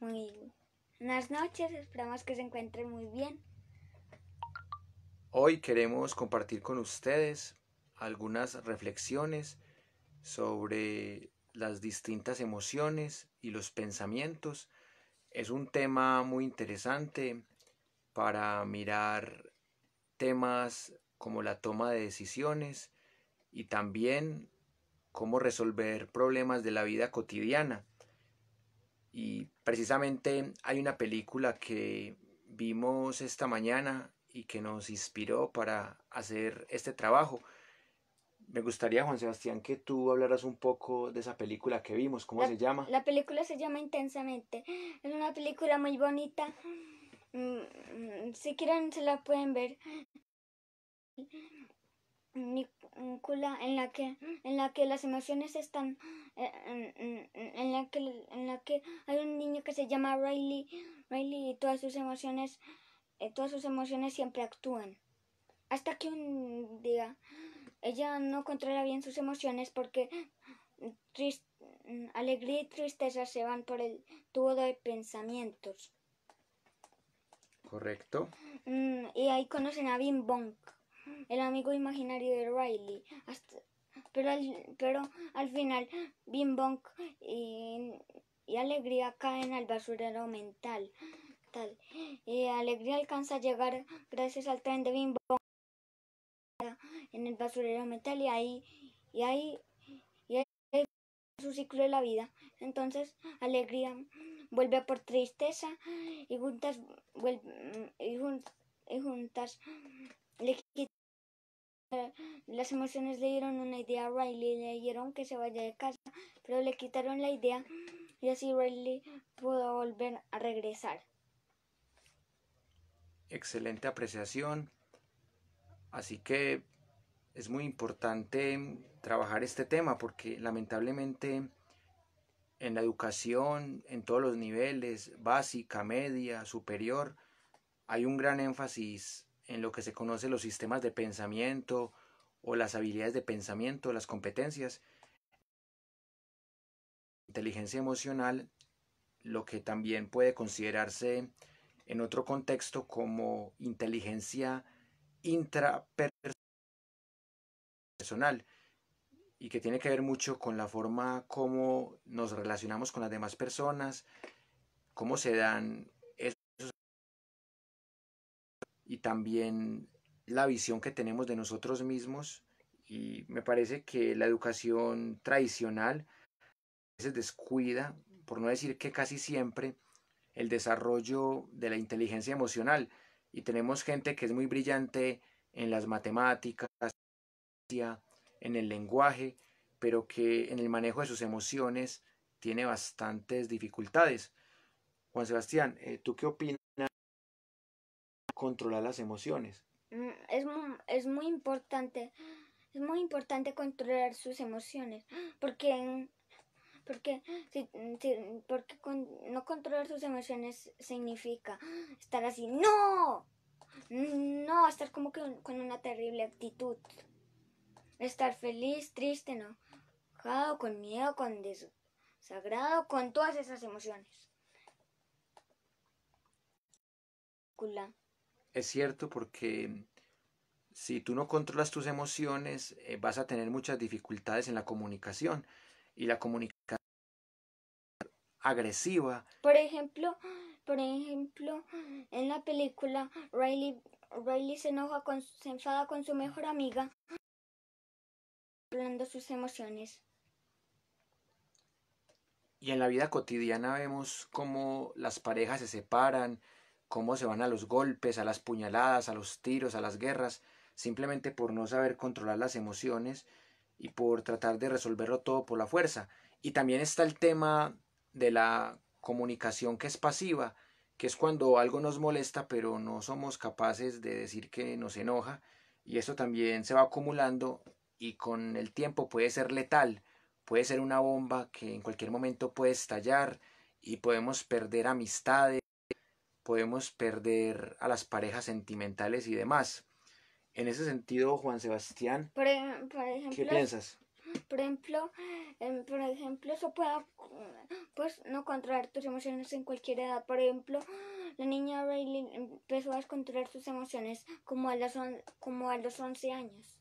muy buenas noches, esperamos que se encuentren muy bien. Hoy queremos compartir con ustedes algunas reflexiones sobre las distintas emociones y los pensamientos. Es un tema muy interesante para mirar temas como la toma de decisiones y también cómo resolver problemas de la vida cotidiana. Y precisamente hay una película que vimos esta mañana y que nos inspiró para hacer este trabajo. Me gustaría, Juan Sebastián, que tú hablaras un poco de esa película que vimos. ¿Cómo se llama? La película se llama Intensamente. Es una película muy bonita. Mm, mm, si quieren, se la pueden ver en la que en la que las emociones están eh, en, la que en la que hay un niño que se llama Riley y todas sus emociones eh, todas sus emociones siempre actúan hasta que un día ella no controla bien sus emociones porque alegría y tristeza se van por el tubo de pensamientos correcto mm, y ahí conocen a Bing Bong el amigo imaginario de Riley. pero, al, final, Bing y, Alegría caen al basurero mental. Y Alegría alcanza a llegar gracias al tren de Bim en el basurero mental y ahí, y ahí, y su ciclo de la vida. Entonces, Alegría vuelve por tristeza y juntas, vuelve, y juntas, le quita las emociones le dieron una idea a Riley, le dijeron que se vaya de casa, pero le quitaron la idea y así Riley pudo volver a regresar. Excelente apreciación. Así que es muy importante trabajar este tema porque lamentablemente en la educación, en todos los niveles, básica, media, superior, hay un gran énfasis en lo que se conoce los sistemas de pensamiento o las habilidades de pensamiento, las competencias. Inteligencia emocional, lo que también puede considerarse en otro contexto como inteligencia intrapersonal y que tiene que ver mucho con la forma como nos relacionamos con las demás personas, cómo se dan y también la visión que tenemos de nosotros mismos y me parece que la educación tradicional a veces descuida, por no decir que casi siempre, el desarrollo de la inteligencia emocional y tenemos gente que es muy brillante en las matemáticas, en el lenguaje, pero que en el manejo de sus emociones tiene bastantes dificultades. Juan Sebastián, eh, ¿tú qué opinas controlar las emociones. Mm, es, es muy importante, es muy importante controlar sus emociones, porque, porque, porque no controlar sus emociones significa estar así, no, no, estar como que con una terrible actitud, estar feliz, triste, ¿no? con miedo, con desagrado, con todas esas emociones es cierto porque si tú no controlas tus emociones, eh, vas a tener muchas dificultades en la comunicación. Y la comunicación agresiva. Por ejemplo, por ejemplo, en la película Riley, se enoja con, se enfada con su mejor amiga controlando sus emociones. Y en la vida cotidiana vemos cómo las parejas se separan, cómo se van a los golpes, a las puñaladas, a los tiros, a las guerras, simplemente por no saber controlar las emociones y por tratar de resolverlo todo por la fuerza. Y también está el tema de la comunicación que es pasiva, que es cuando algo nos molesta pero no somos capaces de decir que nos enoja y eso también se va acumulando y con el tiempo puede ser letal, puede ser una bomba que en cualquier momento puede estallar y podemos perder amistades podemos perder a las parejas sentimentales y demás. En ese sentido, Juan Sebastián, em, ¿qué piensas? Por ejemplo, em, por ejemplo, eso puede pues, no controlar tus emociones en cualquier edad. Por ejemplo, la niña Bailey empezó a controlar sus emociones como a, como a los 11 años.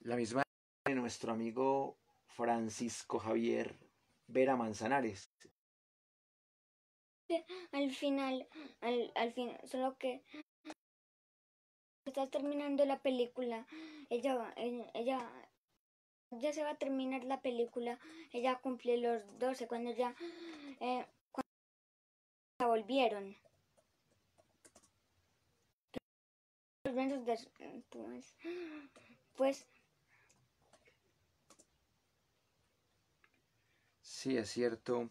La misma de nuestro amigo Francisco Javier Vera Manzanares al final, al, final, solo que está terminando la película, ella, eh, ella, ya se va a terminar la película, ella cumple los 12 cuando ya eh, cuando la volvieron. pues, pues Sí, es cierto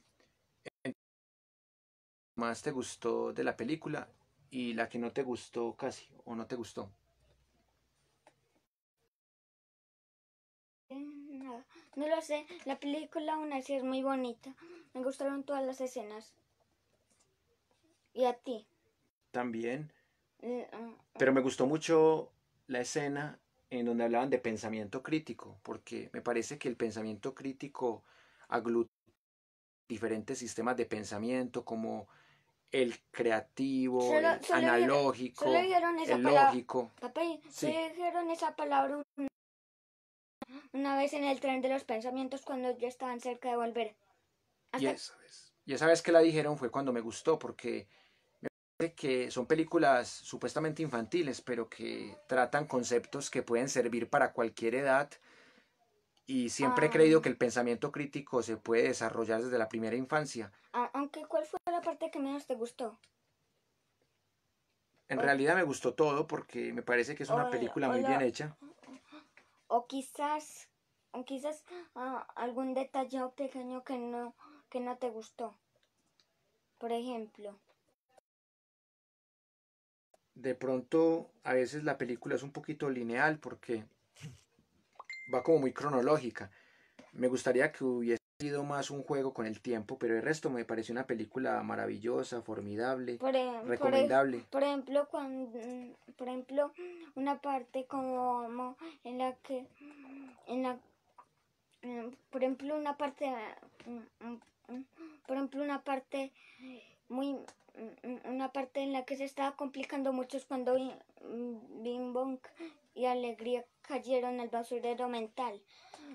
más te gustó de la película y la que no te gustó casi o no te gustó? Eh, no, no lo sé. La película aún así es muy bonita. Me gustaron todas las escenas. ¿Y a ti? También. Eh, ah, ah. Pero me gustó mucho la escena en donde hablaban de pensamiento crítico, porque me parece que el pensamiento crítico aglutina diferentes sistemas de pensamiento como el creativo, el analógico, el lógico. sí. dijeron esa palabra una, vez en el tren de los pensamientos cuando ya estaban cerca de volver. Ya sabes, Y esa vez que la dijeron fue cuando me gustó, porque me parece que son películas supuestamente infantiles, pero que tratan conceptos que pueden servir para cualquier edad y siempre he creído ah. que el pensamiento crítico se puede desarrollar desde la primera infancia. Ah, aunque, ¿cuál fue la parte que menos te gustó? En realidad me gustó todo porque me parece que es una película muy bien hecha. O quizás, quizás ah, algún detalle pequeño que no, que no te gustó. Por ejemplo. De pronto, a veces la película es un poquito lineal porque va como muy cronológica. Me gustaría que hubiese sido más un juego con el tiempo, pero el resto me parece una película maravillosa, formidable, em, e-, recomendable. Por, ejemplo, cuando, mm, por ejemplo, una parte como en la que mm, por ejemplo, una parte mm, por ejemplo, una parte muy una parte en la que se estaba complicando mucho es cuando Bing Bong y alegría cayeron al basurero mental.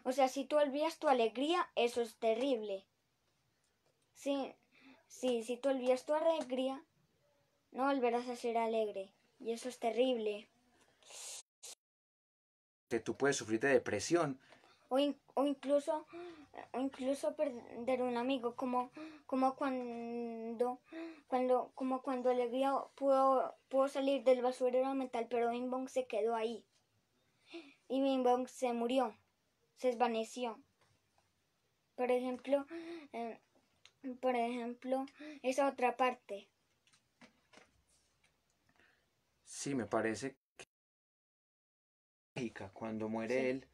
O sea, si tú olvidas tu alegría, eso es terrible. Sí, sí, si tú olvidas tu alegría, no volverás a ser alegre. Y eso es terrible. Tú puedes sufrir de depresión. O, incluso, o incluso perder un amigo, como, como cuando, cuando, como cuando Alegría pudo, salir del basurero mental, pero bong se quedó ahí y Bing se murió, se desvaneció. Por ejemplo, eh, por ejemplo, esa otra parte. Sí, me parece que cuando muere él,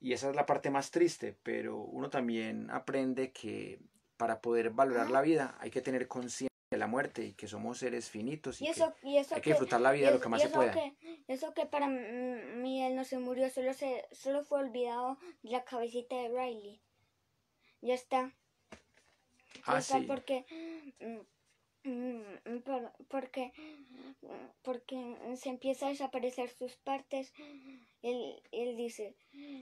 y esa es la parte más triste, pero uno también aprende que para poder valorar la vida hay que tener conciencia de la muerte y que somos seres finitos y, que hay que, disfrutar la vida lo que más se pueda. eso que para mí él no se murió, solo, se, solo fue olvidado la cabecita de Riley. Ya está. Ah, mm, mm, porque porque se empieza a desaparecer sus partes él, él dice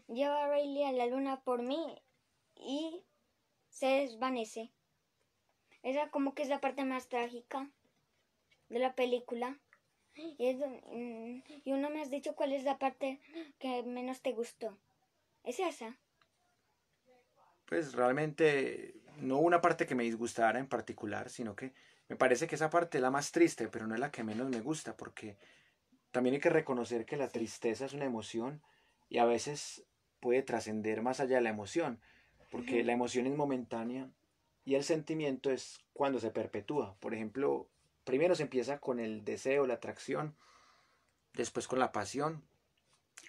lleva a Riley a la luna por mí y se desvanece esa como que es la parte más trágica de la película. Mm, y uno me has dicho cuál es la parte que menos te gustó. ¿Es esa? Pues realmente no una parte que me disgustara en particular, sino que me parece que esa parte es la más triste, pero no es la que menos me gusta, porque también hay que reconocer que la tristeza es una emoción y a veces puede trascender más allá de la emoción, porque la emoción es momentánea y el sentimiento es cuando se perpetúa. Por ejemplo, primero se empieza con el deseo, la atracción, después con la pasión.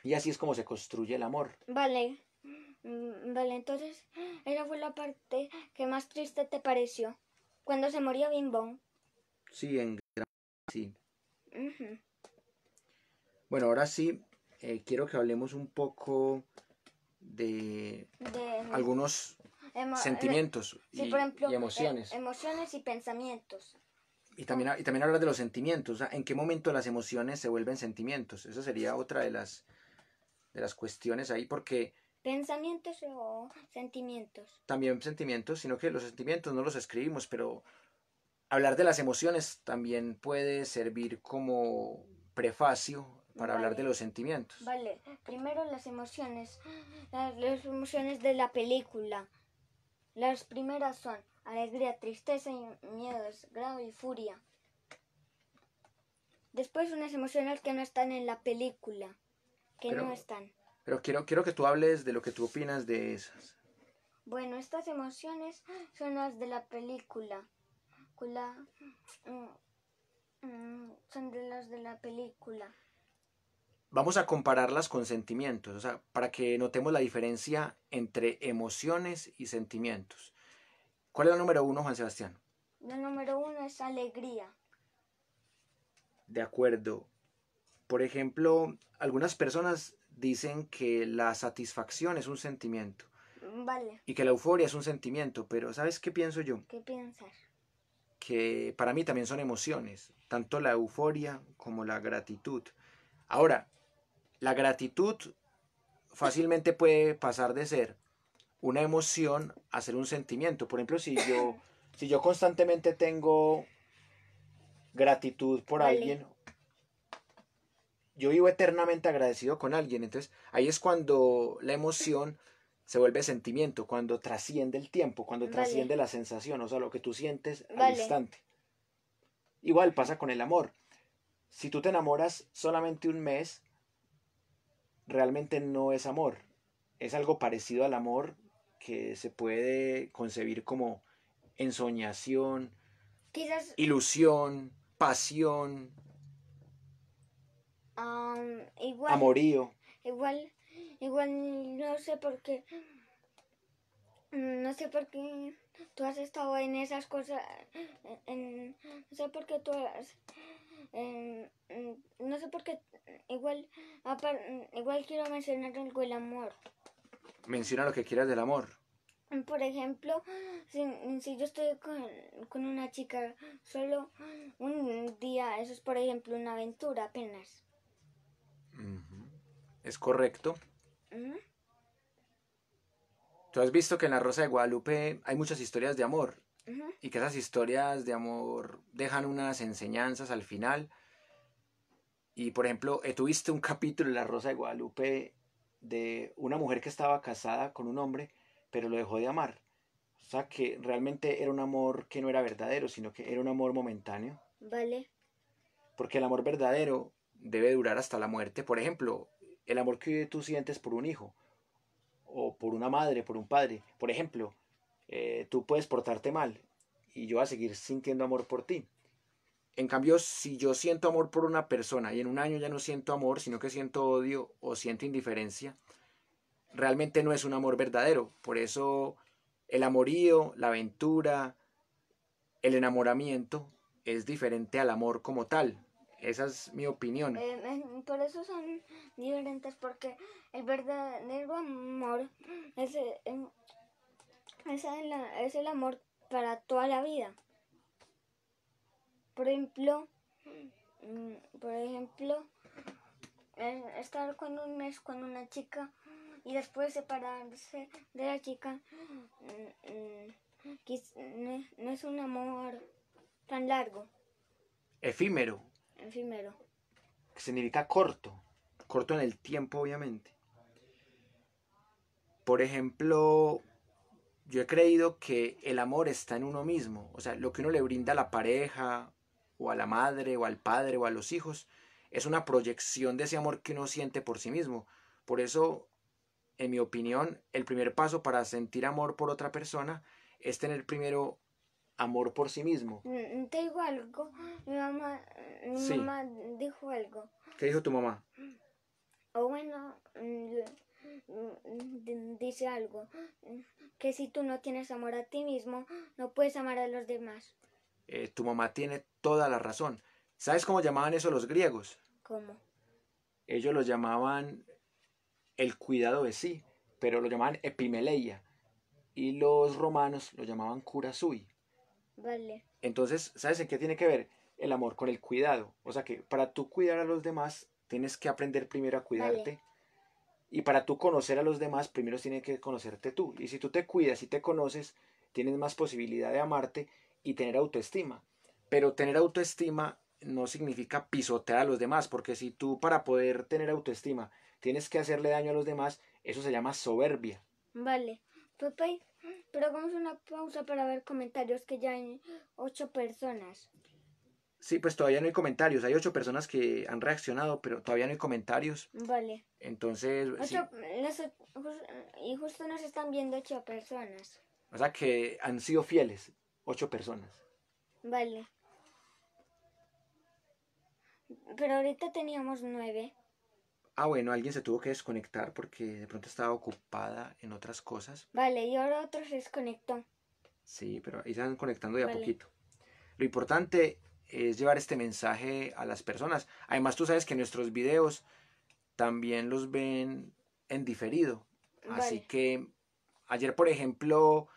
Y así es como se construye el amor. Vale. Mm, vale, entonces, esa fue la parte que más triste te pareció. Cuando se murió Bimbo. Sí, en gran... Sí. Bueno, ahora sí, eh, quiero que hablemos un poco de, de... algunos eh, sentimientos y, eh, emociones. emociones y pensamientos. Y también, y también hablar de los sentimientos, ¿en qué momento las emociones se vuelven sentimientos? Esa sería otra de las, de las cuestiones ahí, porque... Pensamientos o sentimientos. También sentimientos, sino que los sentimientos no los escribimos, pero hablar de las emociones también puede servir como prefacio para hablar de los sentimientos. Vale, primero las emociones, las emociones de la película. Las primeras son alegría, tristeza, y miedo, grado y furia. Después unas emociones que no están en la película, que no están. Pero quiero, quiero que tú hables de lo que tú opinas de esas. Bueno, estas emociones son las de la película. Mm, mm, son de las de la película. Vamos a compararlas con sentimientos, o sea, para que notemos la diferencia entre emociones y sentimientos. ¿Cuál es la número uno, Juan Sebastián? La número uno es alegría. De acuerdo. Por ejemplo, algunas personas dicen que la satisfacción es un sentimiento. Mm, vale. Y que la euforia es un sentimiento, pero ¿sabes qué pienso yo? ¿Qué piensas? Que para mí también son emociones, tanto la euforia como la gratitud. Ahora, la gratitud fácilmente puede pasar de ser una emoción a ser un sentimiento. Por ejemplo, si yo, si yo constantemente tengo gratitud por alguien, yo vivo eternamente agradecido con alguien. Entonces, ahí es cuando la emoción se vuelve sentimiento, cuando trasciende el tiempo, cuando trasciende la sensación, o sea, lo que tú sientes al instante. Igual pasa con el amor. Si tú te enamoras solamente un mes, realmente no es amor. Es algo parecido al amor que se puede concebir como ensoñación, ilusión, pasión, igual, amorío. Igual, igual no sé por qué, no sé por qué tú has estado en esas cosas, no sé por qué tú has no sé por qué, igual, igual quiero mencionar algo del amor. Menciona lo que quieras del amor. Por ejemplo, si, yo estoy con, una chica solo un día, eso es por ejemplo una aventura apenas. Es correcto. Tú has visto que en La Rosa de Guadalupe hay muchas historias de amor y que esas historias de amor dejan unas enseñanzas al final. Y por ejemplo, eh, tuviste un capítulo en La Rosa de Guadalupe de una mujer que estaba casada con un hombre, pero lo dejó de amar. O sea que realmente era un amor que no era verdadero, sino que era un amor momentáneo. Vale. Porque el amor verdadero debe durar hasta la muerte. Por ejemplo, el amor que tú sientes por un hijo, o por una madre, por un padre. Por ejemplo, eh, tú puedes portarte mal y yo a seguir sintiendo amor por ti. En cambio, si yo siento amor por una persona y en un año ya no siento amor, sino que siento odio o siento indiferencia, realmente no es un amor verdadero. Por eso el amorío, la aventura, el enamoramiento es diferente al amor como tal. Esa es mi opinión. Eh, eh, por eso son diferentes, porque el verdadero amor es, es, el amor para toda la vida. Por ejemplo, mm, por ejemplo, estar con un mes con una chica y después separarse de la chica mm, mm, no es un amor tan largo. Efímero. Efímero. significa corto. Corto en el tiempo, obviamente. Por ejemplo, yo he creído que el amor está en uno mismo, o sea, lo que uno le brinda a la pareja o a la madre o al padre o a los hijos es una proyección de ese amor que uno siente por sí mismo. Por eso, en mi opinión, el primer paso para sentir amor por otra persona es tener primero amor por sí mismo. Mm, Te digo algo, mi mamá, dijo algo. ¿Qué dijo tu mamá? oh, bueno, mm, Mm, dice algo, mm, que si tú no tienes amor a ti mismo, no puedes amar a los demás. Eh, tu mamá tiene toda la razón. ¿Sabes cómo llamaban eso los griegos? ¿Cómo? Ellos lo llamaban el cuidado de sí, pero lo llamaban epimeleia. Y los romanos lo llamaban cura Vale. Entonces, ¿sabes en qué tiene que ver el amor con el cuidado? O sea que para tú cuidar a los demás, tienes que aprender primero a cuidarte. Y para tú conocer a los demás, primero tienes que conocerte tú. Y si tú te cuidas y te conoces, tienes más posibilidad de amarte y tener autoestima. Pero tener autoestima no significa pisotear a los demás, porque si tú para poder tener autoestima tienes que hacerle daño a los demás, eso se llama soberbia. Vale, papá pues, pues, pero hagamos una pausa para ver comentarios que ya hay ocho personas. Sí, pues todavía no hay comentarios. Hay ocho personas que han reaccionado, pero todavía no hay comentarios. Vale. Entonces. Pues, y justo nos están viendo ocho personas. O sea que han sido fieles, ocho personas. Vale. Pero ahorita teníamos nueve. Ah, bueno, alguien se tuvo que desconectar porque de pronto estaba ocupada en otras cosas. Vale, y ahora otro se desconectó. Sí, pero ahí se van conectando de a poquito. Lo importante es llevar este mensaje a las personas. Además, tú sabes que nuestros videos también los ven en diferido. Así que ayer, por ejemplo,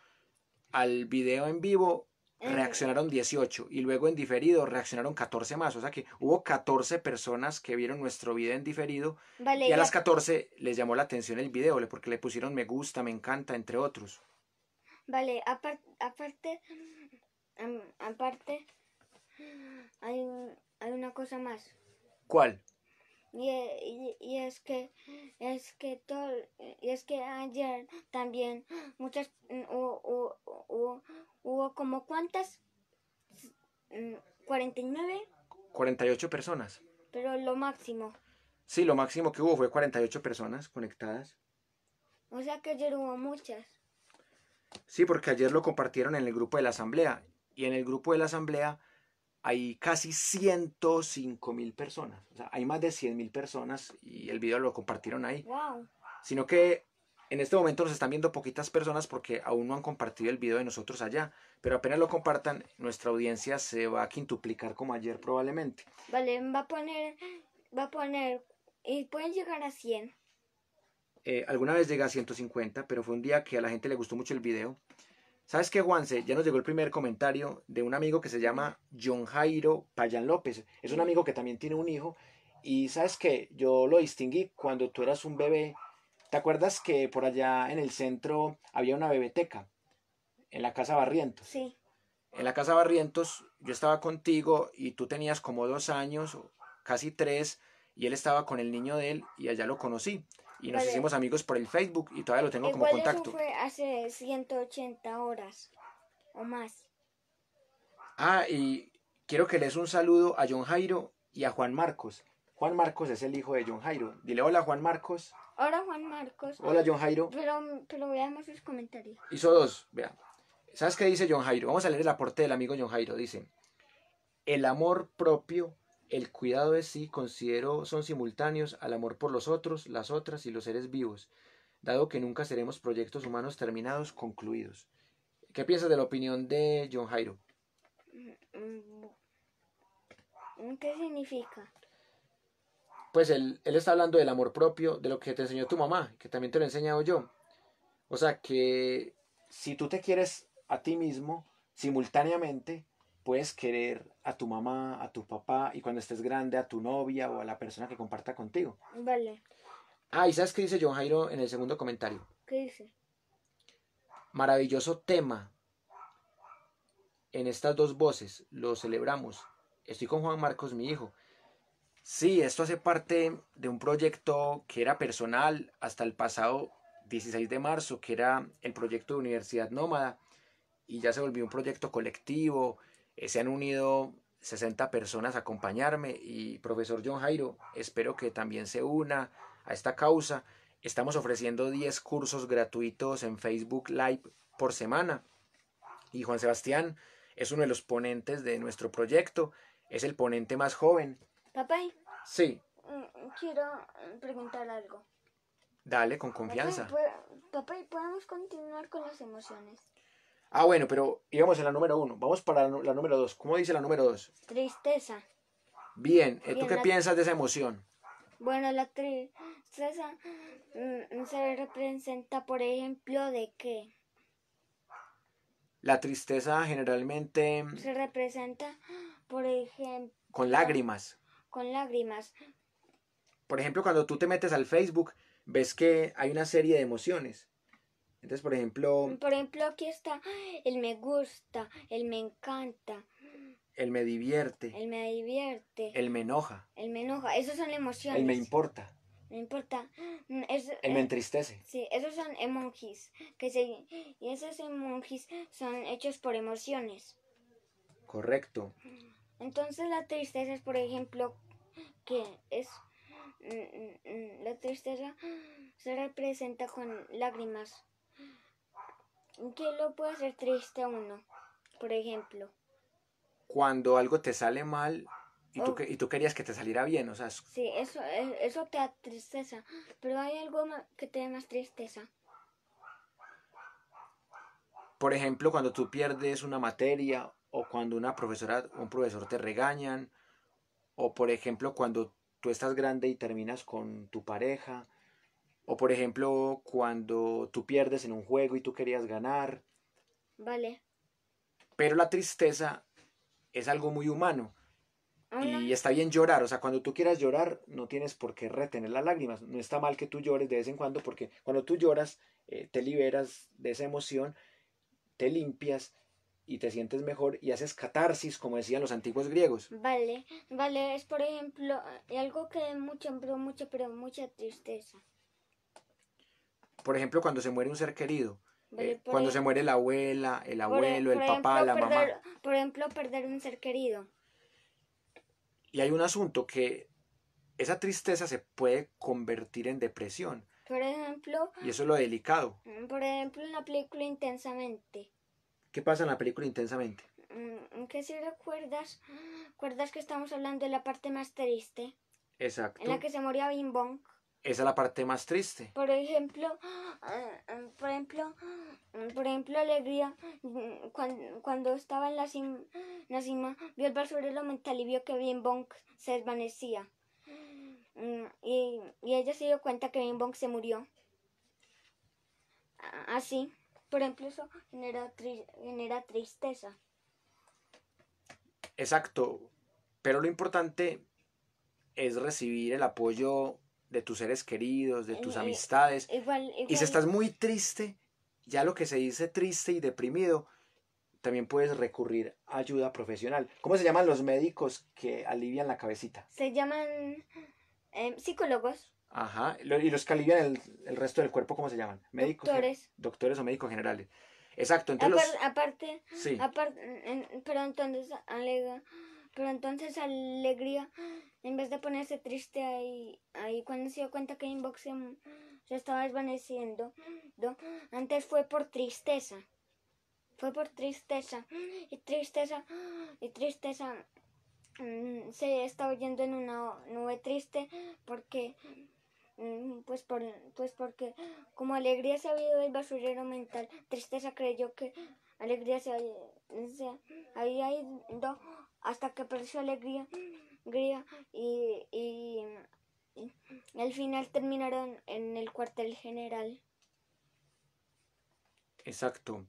al video en vivo reaccionaron 18 y luego en diferido reaccionaron 14 más. O sea que hubo 14 personas que vieron nuestro video en diferido y a las 14 les llamó la atención el video porque le pusieron me gusta, me encanta, entre otros. Vale, aparte, aparte hay, hay una cosa más. ¿Cuál? E, y, es que es que todo y es que ayer también muchas mm, hubo como cuántas 49 mm, 48 personas pero lo máximo sí lo máximo que hubo fue 48 personas conectadas o sea que ayer hubo muchas sí porque ayer lo compartieron en el grupo de la asamblea y en el grupo de la asamblea hay casi 105 mil personas. O sea, hay más de 100 mil personas y el video lo compartieron ahí. Wow. Sino que en este momento nos están viendo poquitas personas porque aún no han compartido el video de nosotros allá. Pero apenas lo compartan, nuestra audiencia se va a quintuplicar como ayer probablemente. Vale, va a poner, va a poner, y eh, pueden llegar a 100. Eh, alguna vez llega a 150, pero fue un día que a la gente le gustó mucho el video ¿Sabes qué, Juanse? Ya nos llegó el primer comentario de un amigo que se llama John Jairo Payán López. Es un amigo que también tiene un hijo. Y sabes que yo lo distinguí cuando tú eras un bebé. ¿Te acuerdas que por allá en el centro había una bebeteca? En la casa Barrientos. Sí. En la casa Barrientos yo estaba contigo y tú tenías como dos años, casi tres, y él estaba con el niño de él y allá lo conocí. Y nos hicimos amigos por el Facebook y todavía lo tengo como contacto. fue hace 180 horas o más. Ah, y quiero que les un saludo a John Jairo y a Juan Marcos. Juan Marcos es el hijo de John Jairo. Dile hola Juan Marcos. Hola Juan Marcos. Hola John Jairo. Pero, pero veamos sus comentarios. Hizo dos, vea. ¿Sabes qué dice John Jairo? Vamos a leer el aporte del amigo John Jairo. Dice, el amor propio el cuidado de sí considero son simultáneos al amor por los otros, las otras y los seres vivos, dado que nunca seremos proyectos humanos terminados, concluidos. ¿Qué piensas de la opinión de John Jairo? Mm, mm, ¿Qué significa? Pues él, él está hablando del amor propio, de lo que te enseñó tu mamá, que también te lo he enseñado yo. O sea que si tú te quieres a ti mismo simultáneamente, puedes querer a tu mamá, a tu papá y cuando estés grande a tu novia o a la persona que comparta contigo. Vale. Ah, ¿y sabes qué dice John Jairo en el segundo comentario? ¿Qué dice? Maravilloso tema. En estas dos voces lo celebramos. Estoy con Juan Marcos, mi hijo. Sí, esto hace parte de un proyecto que era personal hasta el pasado 16 de marzo, que era el proyecto de Universidad Nómada, y ya se volvió un proyecto colectivo eh, se han unido 60 personas a acompañarme y profesor John Jairo, espero que también se una a esta causa. Estamos ofreciendo 10 cursos gratuitos en Facebook Live por semana. Y Juan Sebastián es uno de los ponentes de nuestro proyecto. Es el ponente más joven. Papá. Sí. Mm, quiero preguntar algo. Dale, con confianza. Papá, ¿podemos continuar con las emociones? Ah, bueno, pero íbamos a la número uno. Vamos para la número dos. ¿Cómo dice la número dos? Tristeza. Bien, ¿eh, ¿tú qué piensas de esa emoción? Bueno, la tristeza mm, mm, se representa, por ejemplo, de qué? La tristeza generalmente... Mm, se representa, por ejemplo... Con lágrimas. Con lágrimas. Por ejemplo, cuando tú te metes al Facebook, ves que hay una serie de emociones. Entonces, por ejemplo... Por ejemplo, aquí está el me gusta, el me encanta. El me divierte. El me divierte. El me enoja. El me enoja. Esas son emociones. El me importa. me importa. Mm, el me eh, entristece. Sí, esos son emojis. Que y esos emojis son hechos por emociones. Correcto. Entonces la tristeza es, por ejemplo, que es... Mm, mm, la tristeza se representa con lágrimas. ¿Qué lo puede hacer triste a uno? Por ejemplo. Cuando algo te sale mal y, tú, oh. querías que te saliera bien, o sea... Sí, eso, e, eso te da tristeza, pero hay algo que te da más tristeza. Por ejemplo, cuando tú pierdes una materia o cuando una profesora, un profesor te regañan, o por ejemplo cuando tú estás grande y terminas con tu pareja, o por ejemplo, cuando tú pierdes en un juego y tú querías ganar. Vale. Pero la tristeza es algo muy humano. y está bien llorar, o sea, cuando tú quieras llorar no tienes por qué retener las lágrimas. No está mal que tú llores de vez en cuando porque cuando tú lloras eh, te liberas de esa emoción, te limpias y te sientes mejor y haces catarsis, como decían los antiguos griegos. Vale, vale, es por ejemplo eh, algo que mucho, pero mucho, pero mucha tristeza. Por ejemplo, cuando se muere un ser querido, eh, cuando se muere la abuela, el abuelo, el papá, la mamá. por ejemplo, perder un ser querido. Y hay un asunto que esa tristeza se puede convertir en depresión. Por ejemplo. Y eso es lo delicado. Mm, por ejemplo, en la película Intensamente. ¿Qué pasa en la película Intensamente? Mm, que si recuerdas, recuerdas que estamos hablando de la parte más triste. Exacto. En la que se moría Bing Bong. Esa es la parte más triste. Por ejemplo, por ejemplo, por ejemplo, Alegría, cuando, estaba en la, cima, en la cima, vio el basurero mental y vio que Bien Bonk se desvanecía. Y, y, ella se dio cuenta que Bien Bonk se murió. Así, por ejemplo, eso genera, genera tristeza. Exacto, pero lo importante es recibir el apoyo de tus seres queridos, de tus eh, amistades. Y si estás muy triste, ya lo que se dice triste y deprimido, también puedes recurrir a ayuda profesional. ¿Cómo se llaman los médicos que alivian la cabecita? Se llaman em, psicólogos. Ajá. Y los que alivian el, resto del cuerpo, ¿cómo se llaman? Médicos. Doctores. Doctores o médicos generales. Exacto. Entonces Aparte. Sí. Aparte, pero entonces alega pero entonces Alegría, en vez de ponerse triste ahí, ahí cuando se dio cuenta que Inbox em, se, estaba desvaneciendo, antes fue por tristeza. Fue por tristeza. Y tristeza, y tristeza mm, se está oyendo en una nube triste porque mm, pues por pues porque como alegría se ha ido el basurero mental, tristeza creyó que alegría se ahí hay dos hasta que apareció alegría, alegría y, al final terminaron en el cuartel general. Exacto.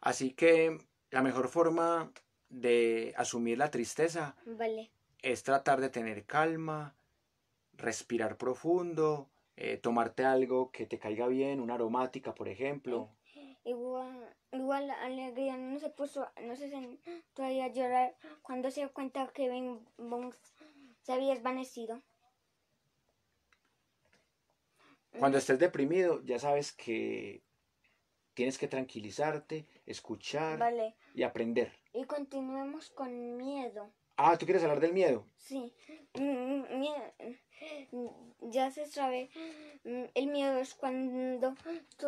Así que la mejor forma de asumir la tristeza es tratar de tener calma, respirar profundo, eh, tomarte algo que te caiga bien, una aromática, por ejemplo, Igual, la alegría no se puso, no se sentó a llorar cuando se dio cuenta que Ben Bones se había desvanecido. Cuando estés deprimido, ya sabes que tienes que tranquilizarte, escuchar y aprender. Y continuemos con miedo. Ah, ¿tú quieres hablar del miedo? Sí. Mm, mm, ya se sabe, mm, el miedo es cuando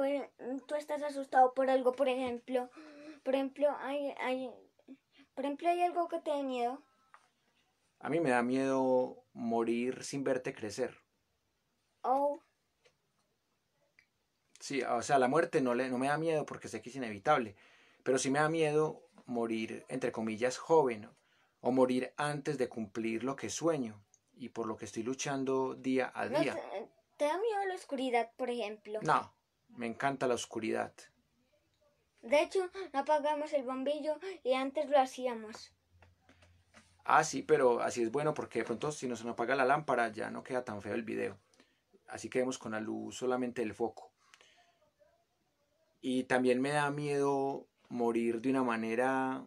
e, tú, estás asustado por algo, por ejemplo, por ejemplo, hay, por ejemplo, hay algo que te da miedo. A mí me da miedo morir sin verte crecer. Oh. Sí, o sea, la muerte no, le, no me da miedo porque sé que es inevitable, pero sí me da miedo morir, entre comillas, joven, o morir antes de cumplir lo que sueño y por lo que estoy luchando día a día. ¿Te da miedo la oscuridad, por ejemplo? No, me encanta la oscuridad. De hecho, no apagamos el bombillo y antes lo hacíamos. Ah, sí, pero así es bueno porque de pronto si no se nos apaga la lámpara ya no queda tan feo el video. Así quedemos con la luz solamente el foco. Y también me da miedo morir de una manera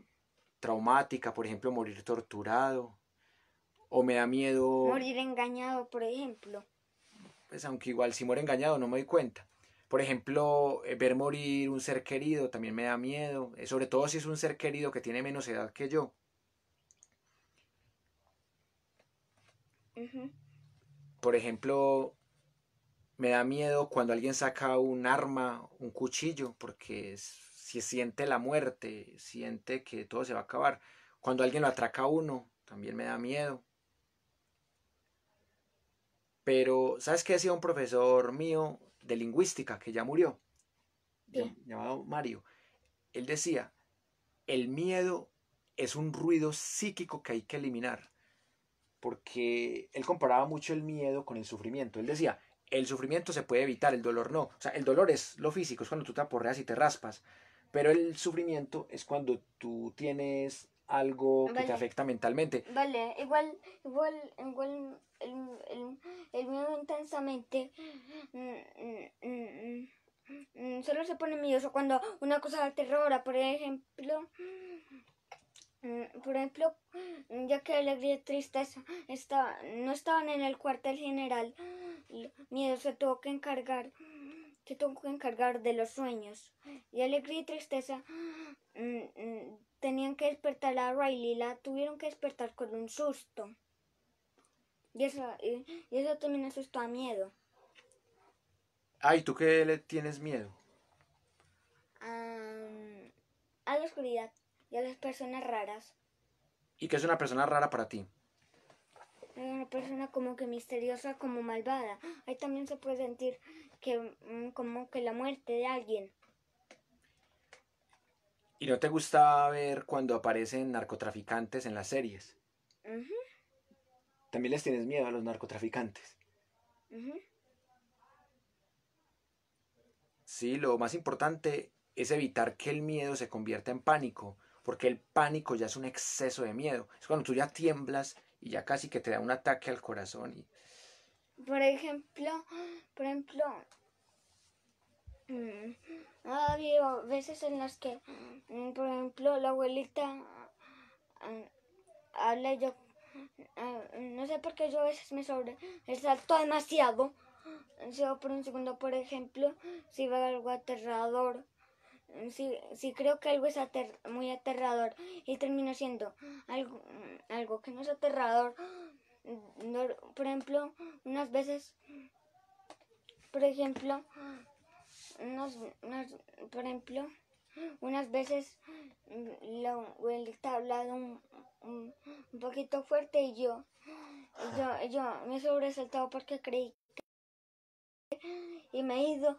traumática, por ejemplo, morir torturado, o me da miedo... Morir engañado, por ejemplo. Pues aunque igual si muero engañado no me doy cuenta. Por ejemplo, eh, ver morir un ser querido también me da miedo, eh, sobre todo si es un ser querido que tiene menos edad que yo. Por ejemplo, me da miedo cuando alguien saca un arma, un cuchillo, porque es si siente la muerte, siente que todo se va a acabar. Cuando alguien lo atraca a uno, también me da miedo. Pero, ¿sabes qué decía un profesor mío de lingüística que ya murió? Llamado Mario. Él decía, el miedo es un ruido psíquico que hay que eliminar. Porque él comparaba mucho el miedo con el sufrimiento. Él decía, el sufrimiento se puede evitar, el dolor no. O sea, el dolor es lo físico, es cuando tú te aporreas y te raspas. Pero el sufrimiento es cuando tú tienes algo que te afecta mentalmente. Vale, igual, igual, igual el, el, el miedo intensamente mm, mm, mm, solo se pone miedoso cuando una cosa terror, por ejemplo, por ejemplo, ya que alegría tristeza no estaban en el cuartel general, miedo se tuvo que encargar te tengo que encargar de los sueños. Y alegría y tristeza mm, mm, tenían que despertar a Riley, Lila tuvieron que despertar con un susto. Y eso, y, eso también asustó a miedo. ¿y ¿tú qué le tienes miedo? a la oscuridad y a las personas raras. ¿Y qué es una persona rara para ti? una persona como que misteriosa, como malvada. Ahí también se puede sentir que mm, como que la muerte de alguien. ¿Y no te gusta ver cuando aparecen narcotraficantes en las series? También les tienes miedo a los narcotraficantes. Sí, lo más importante es evitar que el miedo se convierta en pánico, porque el pánico ya es un exceso de miedo. Es cuando tú ya tiemblas y ya casi que te da un ataque al corazón. Y... Por ejemplo, por ejemplo, mm, ha habido veces en las que, mm, por ejemplo, la abuelita mm, habla yo, no sé por qué yo a veces me sobre, salto demasiado. por un segundo, por ejemplo, si veo algo aterrador Mm, si, creo que algo es muy aterrador y termina siendo algo, mm, algo que no es aterrador, mm, por ejemplo, unas veces, por ejemplo, unas, por ejemplo, unas veces lo he hablado un, un, poquito fuerte y yo, yo, me he sobresaltado porque creí y me he ido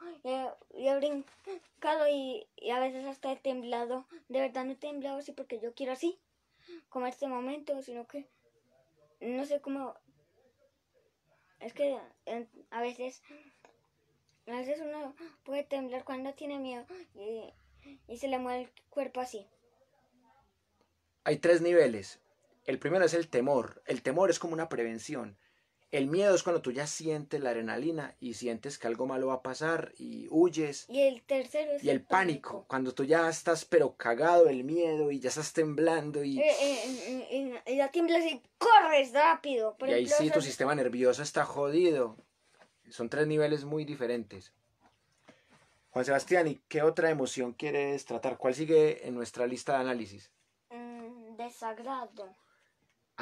y he, brincado y, a veces hasta he temblado. De verdad no he temblado así porque yo quiero así, como este momento, sino que no sé cómo... Es que a veces... A veces uno puede temblar cuando tiene miedo y se le mueve el cuerpo así. Hay tres niveles. El primero es el temor. El temor es como una prevención. El miedo es cuando tú ya sientes la adrenalina y sientes que algo malo va a pasar y huyes. Y el tercero es Y el, pánico, cuando tú ya estás pero cagado el miedo y ya estás temblando y... Eh, eh, y ya tiemblas y corres rápido. y ahí sí, tu sistema nervioso está jodido. Son tres niveles muy diferentes. Juan Sebastián, ¿y qué otra emoción quieres tratar? ¿Cuál sigue en nuestra lista de análisis? Mm, desagrado.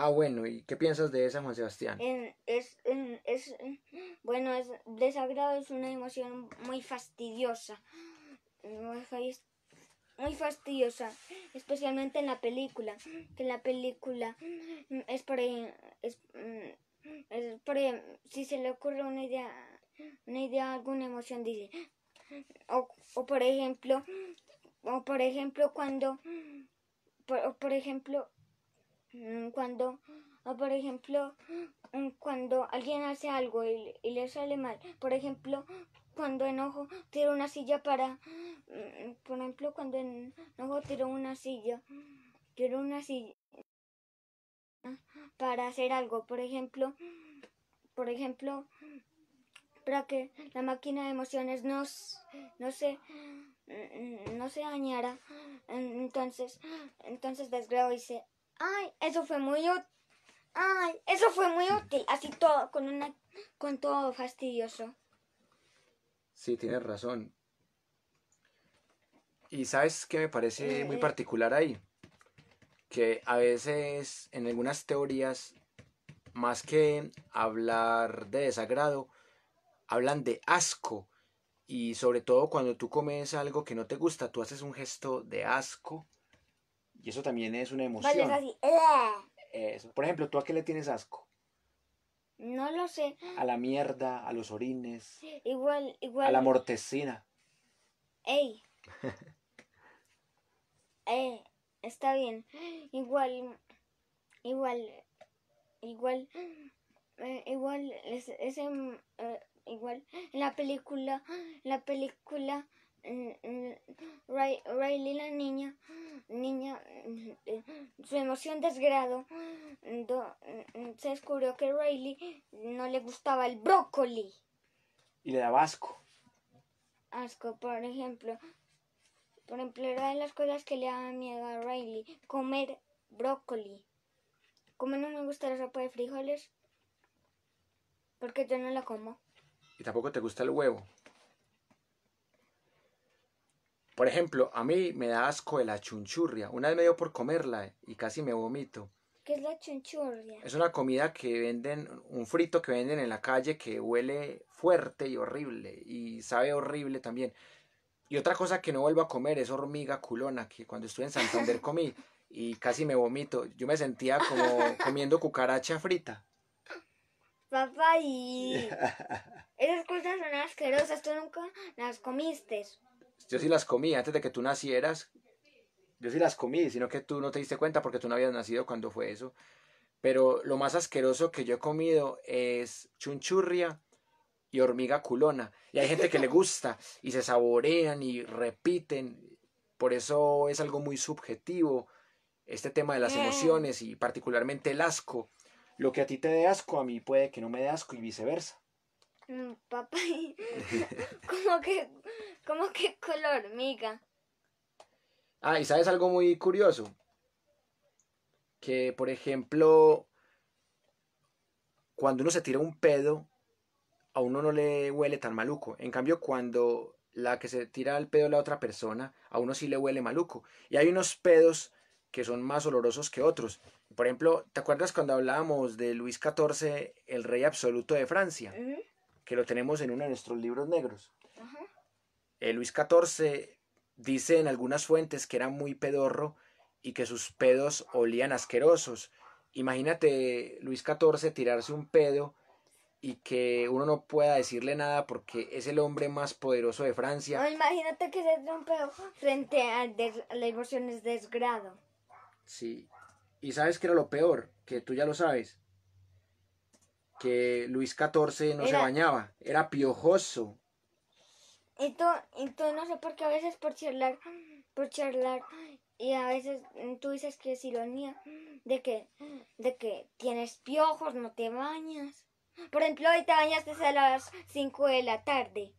Ah, bueno, ¿y qué piensas de esa, Juan Sebastián? es, bueno, es desagrado, es una emoción muy fastidiosa. Muy fastidiosa, especialmente en la película. Que en la película mm, es por, es, mm, si se le ocurre una idea, una idea, alguna emoción, dice. O, por ejemplo, o por ejemplo cuando, O por ejemplo, Mm, cuando, ah, por ejemplo, mm, cuando alguien hace algo y, y, le sale mal, por ejemplo, cuando enojo tiro una silla para, mm, por ejemplo, cuando enojo tiro una silla, tiro una silla para hacer algo, por ejemplo, por ejemplo, para que la máquina de emociones no, no se no se dañara entonces entonces desgrado y se Ay, eso fue muy útil. Ay, eso fue muy útil. Así todo, con, una, con todo fastidioso. Sí, tienes razón. Y sabes que me parece muy eh. particular ahí. Que a veces en algunas teorías, más que hablar de desagrado, hablan de asco. Y sobre todo cuando tú comes algo que no te gusta, tú haces un gesto de asco y eso también es una emoción. es ¡eh! Por ejemplo, ¿tú a qué le tienes asco? No lo sé. A la mierda, a los orines. Igual, igual. A la mortecina. Ey. Eh, está bien. Igual, igual, igual, eh, igual, ese, igual, la película, la película eh, eh, Ray, Riley, la niña, niña, eh, su emoción desgrado, se descubrió que Riley no le gustaba el brócoli. Y le daba asco. Asco, por ejemplo. Por ejemplo, era de las cosas que le daba miedo a Riley, comer brócoli. Como no me gusta la sopa de frijoles, porque yo no la como. ¿Y tampoco te gusta el huevo? Por ejemplo, a mí me da asco de la chunchurria. Una vez me dio por comerla y casi me vomito. ¿Qué es la chunchurria? Es una comida que venden, un frito que venden en la calle que huele fuerte y horrible y sabe horrible también. Y otra cosa que no vuelvo a comer es hormiga culona, que cuando estuve en Santander comí y casi me vomito. Yo me sentía como comiendo cucaracha frita. Papá, y esas cosas son asquerosas, tú nunca las comiste. Yo sí las comí antes de que tú nacieras. Yo sí las comí, sino que tú no te diste cuenta porque tú no habías nacido cuando fue eso. Pero lo más asqueroso que yo he comido es chunchurria y hormiga culona. Y hay gente que le gusta y se saborean y repiten. Por eso es algo muy subjetivo este tema de las eh. emociones y particularmente el asco. Lo que a ti te dé asco, a mí puede que no me dé asco y viceversa. Mm, papá, como que, como que color mica. Ah, y sabes algo muy curioso. Que, por ejemplo, cuando uno se tira un pedo, a uno no le huele tan maluco. En cambio, cuando la que se tira el pedo a la otra persona, a uno sí le huele maluco. Y hay unos pedos que son más olorosos que otros. Por ejemplo, ¿te acuerdas cuando hablábamos de Luis XIV, el rey absoluto de Francia? que lo tenemos en uno de nuestros libros negros. Eh, Luis XIV dice en algunas fuentes que era muy pedorro y que sus pedos olían asquerosos. Imagínate Luis XIV tirarse un pedo y que uno no pueda decirle nada porque es el hombre más poderoso de Francia. imagínate que se rompe frente a, frente a la emoción es desgrado. Sí. Y sabes que era lo peor, que tú ya lo sabes que Luis XIV no se bañaba, era piojoso. Y tú, no sé por qué a veces por charlar, por charlar, y a veces tú dices que es ironía de que, de que tienes piojos, no te bañas. Por ejemplo, hoy te bañaste a las 5 de la tarde.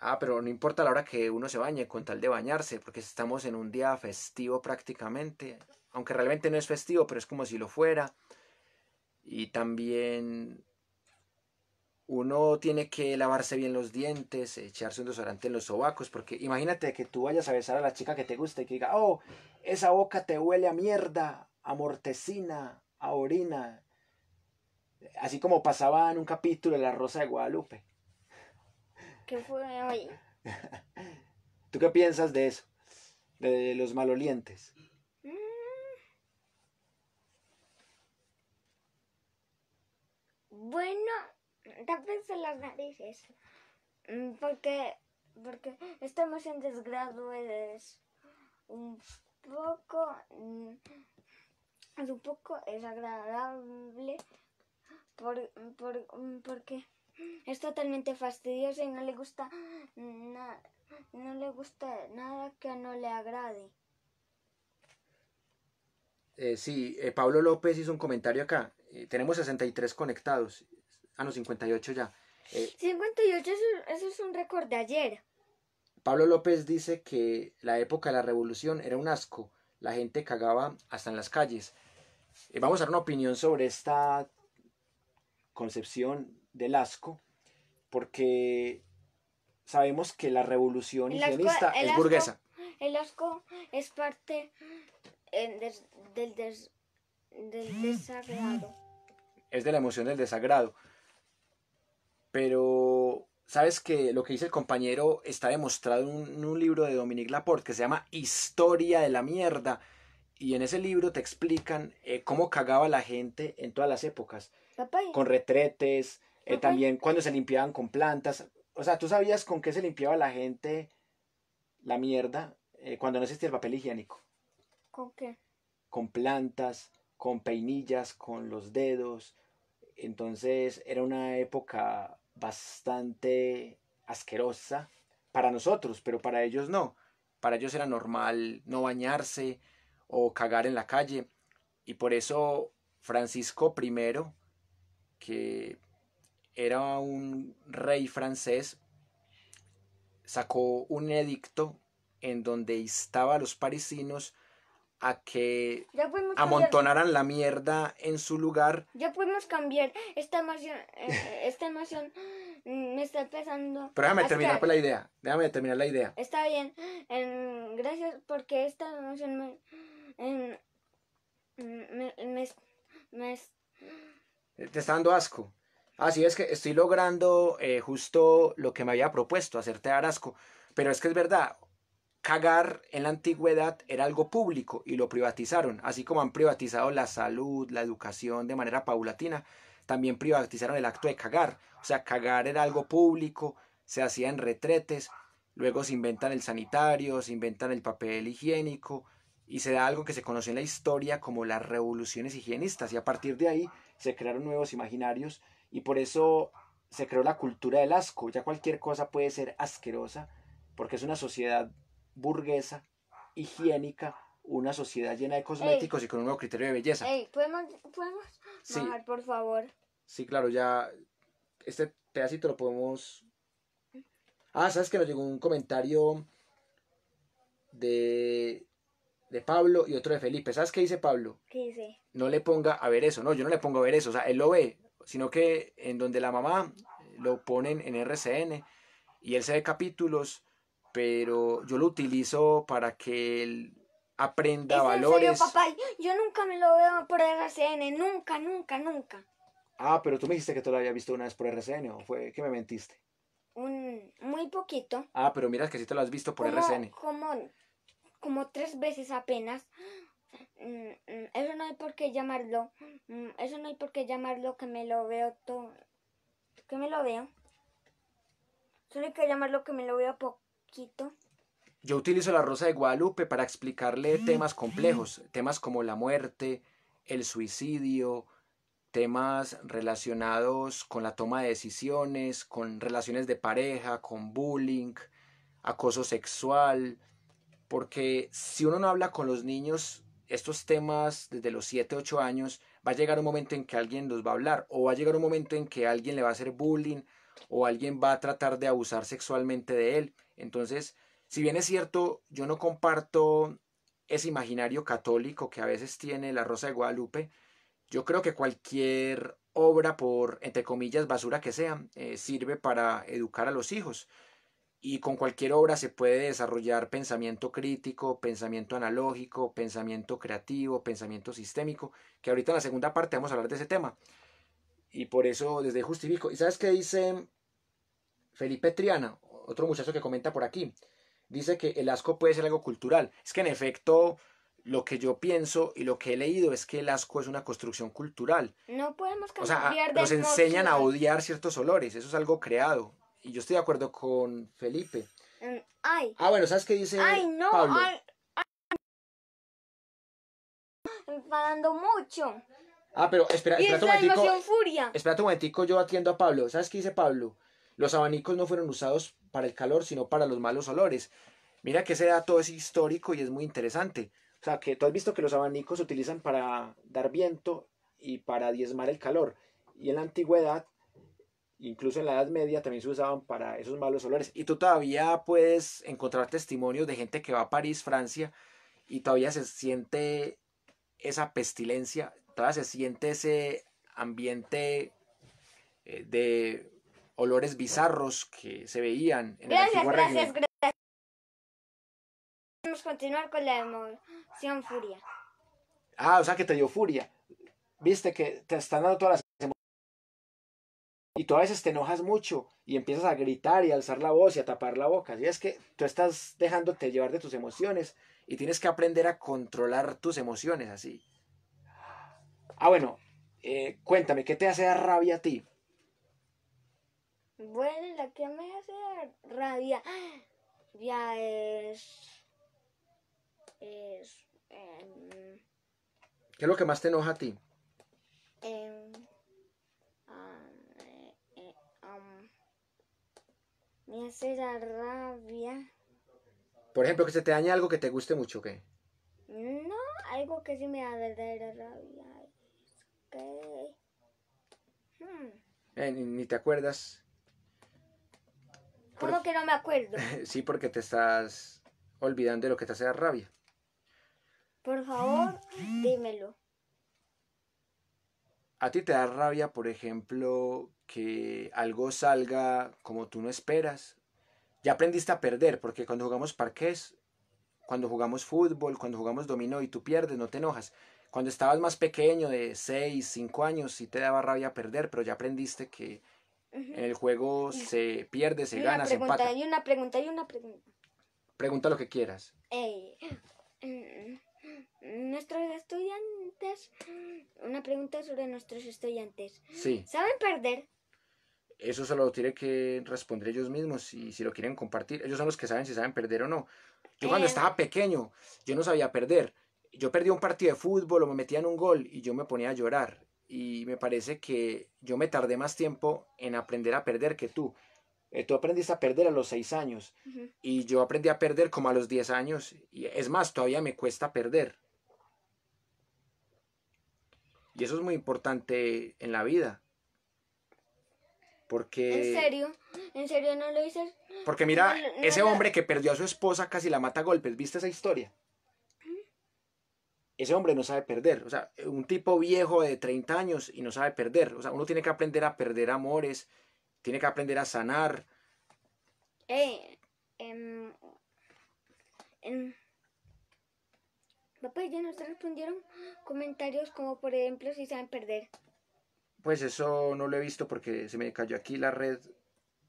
Ah, pero no importa la hora que uno se bañe, con tal de bañarse, porque estamos en un día festivo prácticamente. Aunque realmente no es festivo, pero es como si lo fuera. Y también uno tiene que lavarse bien los dientes, echarse un desodorante en los sobacos, porque imagínate que tú vayas a besar a la chica que te gusta y que diga, oh, esa boca te huele a mierda, a mortecina, a orina. Así como pasaba en un capítulo de La Rosa de Guadalupe. ¿Qué fue hoy? ¿Tú qué piensas de eso? De los malolientes. Bueno, tápense las narices. Mm, porque, porque estamos en es un poco. Es mm, un poco desagradable por, mm, porque es totalmente fastidioso y no le gusta no le gusta nada que no le agrade. Eh, sí, eh, Pablo López hizo un comentario acá. Eh, tenemos 63 conectados. Ah, no, 58 ya. 58, eh, eso, es un récord de ayer. Pablo López dice que la época de la revolución era un asco. La gente cagaba hasta en las calles. Eh, vamos a dar una opinión sobre esta concepción del asco, porque sabemos que la revolución higienista es burguesa. El asco es parte del, del mm. desagrado es de la emoción del desagrado. Pero sabes que lo que dice el compañero está demostrado en un, libro de Dominique Laporte que se llama Historia de la mierda. Y en ese libro te explican eh, cómo cagaba la gente en todas las épocas. Con retretes, eh, también cuando se limpiaban con plantas. O sea, tú sabías con qué se limpiaba la gente la mierda eh, cuando no existía el papel higiénico. ¿Con qué? Con plantas, con peinillas, con los dedos, entonces era una época bastante asquerosa para nosotros, pero para ellos no. Para ellos era normal no bañarse o cagar en la calle. Y por eso Francisco I, que era un rey francés, sacó un edicto en donde instaba a los parisinos a que amontonaran la mierda en su lugar. Ya podemos cambiar. Esta emoción, eh, esta emoción me está empezando. Pero déjame terminar por la idea. Déjame terminar la idea. Está bien. gracias porque esta emoción me, me, me, eh, Te está dando asco. Así ah, es que estoy logrando eh, justo lo que me había propuesto, hacerte dar asco. Pero es que es verdad, cagar en la antigüedad era algo público y lo privatizaron, así como han privatizado la salud, la educación de manera paulatina, también privatizaron el acto de cagar, o sea, cagar era algo público, se hacía en retretes, luego se inventan el sanitario, se inventan el papel higiénico y se da algo que se conoce en la historia como las revoluciones higienistas y a partir de ahí se crearon nuevos imaginarios y por eso se creó la cultura del asco, ya cualquier cosa puede ser asquerosa porque es una sociedad burguesa, higiénica, una sociedad llena de cosméticos y con un nuevo criterio de belleza. ¿podemos, sí. por favor? Sí, claro, ya este pedacito lo podemos... Ah, sabes que nos llegó un comentario de, Pablo y otro de Felipe. ¿Sabes qué dice Pablo? ¿Qué dice? No le ponga a ver eso, no, yo no le pongo a ver eso, o sea, él lo ve, sino que en donde la mamá lo ponen en RCN y él se ve capítulos pero yo lo utilizo para que él aprenda valores. papá, yo nunca me lo veo por RCN, nunca, nunca, nunca. Ah, pero tú me dijiste que tú lo habías visto una vez por RCN, ¿o fue que me mentiste? Un, muy poquito. Ah, pero mira que sí te lo has visto por RCN. Como, como tres veces apenas. Mm, mm, eso no hay por qué llamarlo. Mm, eso no hay por qué llamarlo que me lo veo todo. Que me lo veo. Solo hay que llamarlo que me lo veo poco yo utilizo la Rosa de Guadalupe para explicarle mm, temas complejos, temas como la muerte, el suicidio, temas relacionados con la toma de decisiones, con relaciones de pareja, con bullying, acoso sexual, porque si uno no habla con los niños estos temas desde los 7, 8 años, va a llegar un momento en que alguien los va a hablar o va a llegar un momento en que alguien le va a hacer bullying o alguien va a tratar de abusar sexualmente de él. Entonces, si bien es cierto, yo no comparto ese imaginario católico que a veces tiene la Rosa de Guadalupe, yo creo que cualquier obra, por, entre comillas, basura que sea, eh, sirve para educar a los hijos. Y con cualquier obra se puede desarrollar pensamiento crítico, pensamiento analógico, pensamiento creativo, pensamiento sistémico, que ahorita en la segunda parte vamos a hablar de ese tema. Y por eso desde este justifico. ¿Y sabes qué dice Felipe Triana? Otro muchacho que comenta por aquí. Dice que el asco puede ser algo cultural. Es que en efecto, lo que yo pienso y lo que he leído es que el asco es una construcción cultural. No podemos cambiar o sea, nos enseñan a odiar ciertos olores. Eso es algo creado. Y yo estoy de acuerdo con Felipe. Mm, ay. Ah, bueno, ¿sabes qué dice ay, no, Ay, mucho. Ah, pero espera, espera un momentico. Furia. Espera un momentico, yo atiendo a Pablo. ¿Sabes qué dice Pablo? Los abanicos no fueron usados para el calor, sino para los malos olores. Mira que ese dato es histórico y es muy interesante. O sea, que tú has visto que los abanicos se utilizan para dar viento y para diezmar el calor. Y en la antigüedad, incluso en la Edad Media, también se usaban para esos malos olores. Y tú todavía puedes encontrar testimonios de gente que va a París, Francia, y todavía se siente esa pestilencia Todavía se siente ese ambiente eh, de olores bizarros que se veían en gracias, el gracias, Gracias, Vamos a continuar con la emoción furia. Ah, o sea que te dio furia. Viste que te están dando todas las emociones. Y tú a veces te enojas mucho y empiezas a gritar y a alzar la voz y a tapar la boca. Y es que tú estás dejándote llevar de tus emociones y tienes que aprender a controlar tus emociones así. Ah, bueno, eh, cuéntame, ¿qué te hace rabia a ti? Bueno, la que me hace rabia ya es... es em, ¿Qué es lo que más te enoja a ti? Em, eh, eh, me hace rabia. Por ejemplo, que se te dañe algo que te guste mucho, ¿qué? No, algo que sí me da verdadera rabia Hmm. Eh, ni, te acuerdas. ¿Cómo que no me acuerdo? sí, porque te estás olvidando de lo que te hace rabia. Por favor, dímelo. ¿A ti te da rabia, por ejemplo, que algo salga como tú no esperas? Ya aprendiste a perder, porque cuando jugamos parqués, cuando jugamos fútbol, cuando jugamos dominó y tú pierdes, no te enojas. Cuando estabas más pequeño, de 6, 5 años, sí te daba rabia perder, pero ya aprendiste que en el juego se pierde, se gana, se empata. Hay una pregunta, hay una pregunta. Pregunta lo que quieras. Mm, mm, nuestros estudiantes, una pregunta sobre nuestros estudiantes. Sí. ¿Saben perder? Eso se lo tienen que responder ellos mismos y si lo quieren compartir. Ellos son los que saben si saben perder o no. Yo cuando em. estaba pequeño, yo no sabía perder yo perdí un partido de fútbol o me en un gol y yo me ponía a llorar. Y me parece que yo me tardé más tiempo en aprender a perder que tú. Eh, tú aprendiste a perder a los seis años y yo aprendí a perder como a los diez años. Y es más, todavía me cuesta perder. Y eso es muy importante en la vida. Porque... ¿En serio? ¿En serio no lo dices? Porque mira, ese hombre que perdió a su esposa casi la mata a golpes. ¿Viste esa historia? ese hombre no sabe perder. O sea, un tipo viejo de 30 años y no sabe perder. O sea, uno tiene que aprender a perder amores, tiene que aprender a sanar. Eh, eh, Papá, ya nos respondieron comentarios como por ejemplo si saben perder. Pues eso no lo he visto porque se me cayó aquí la red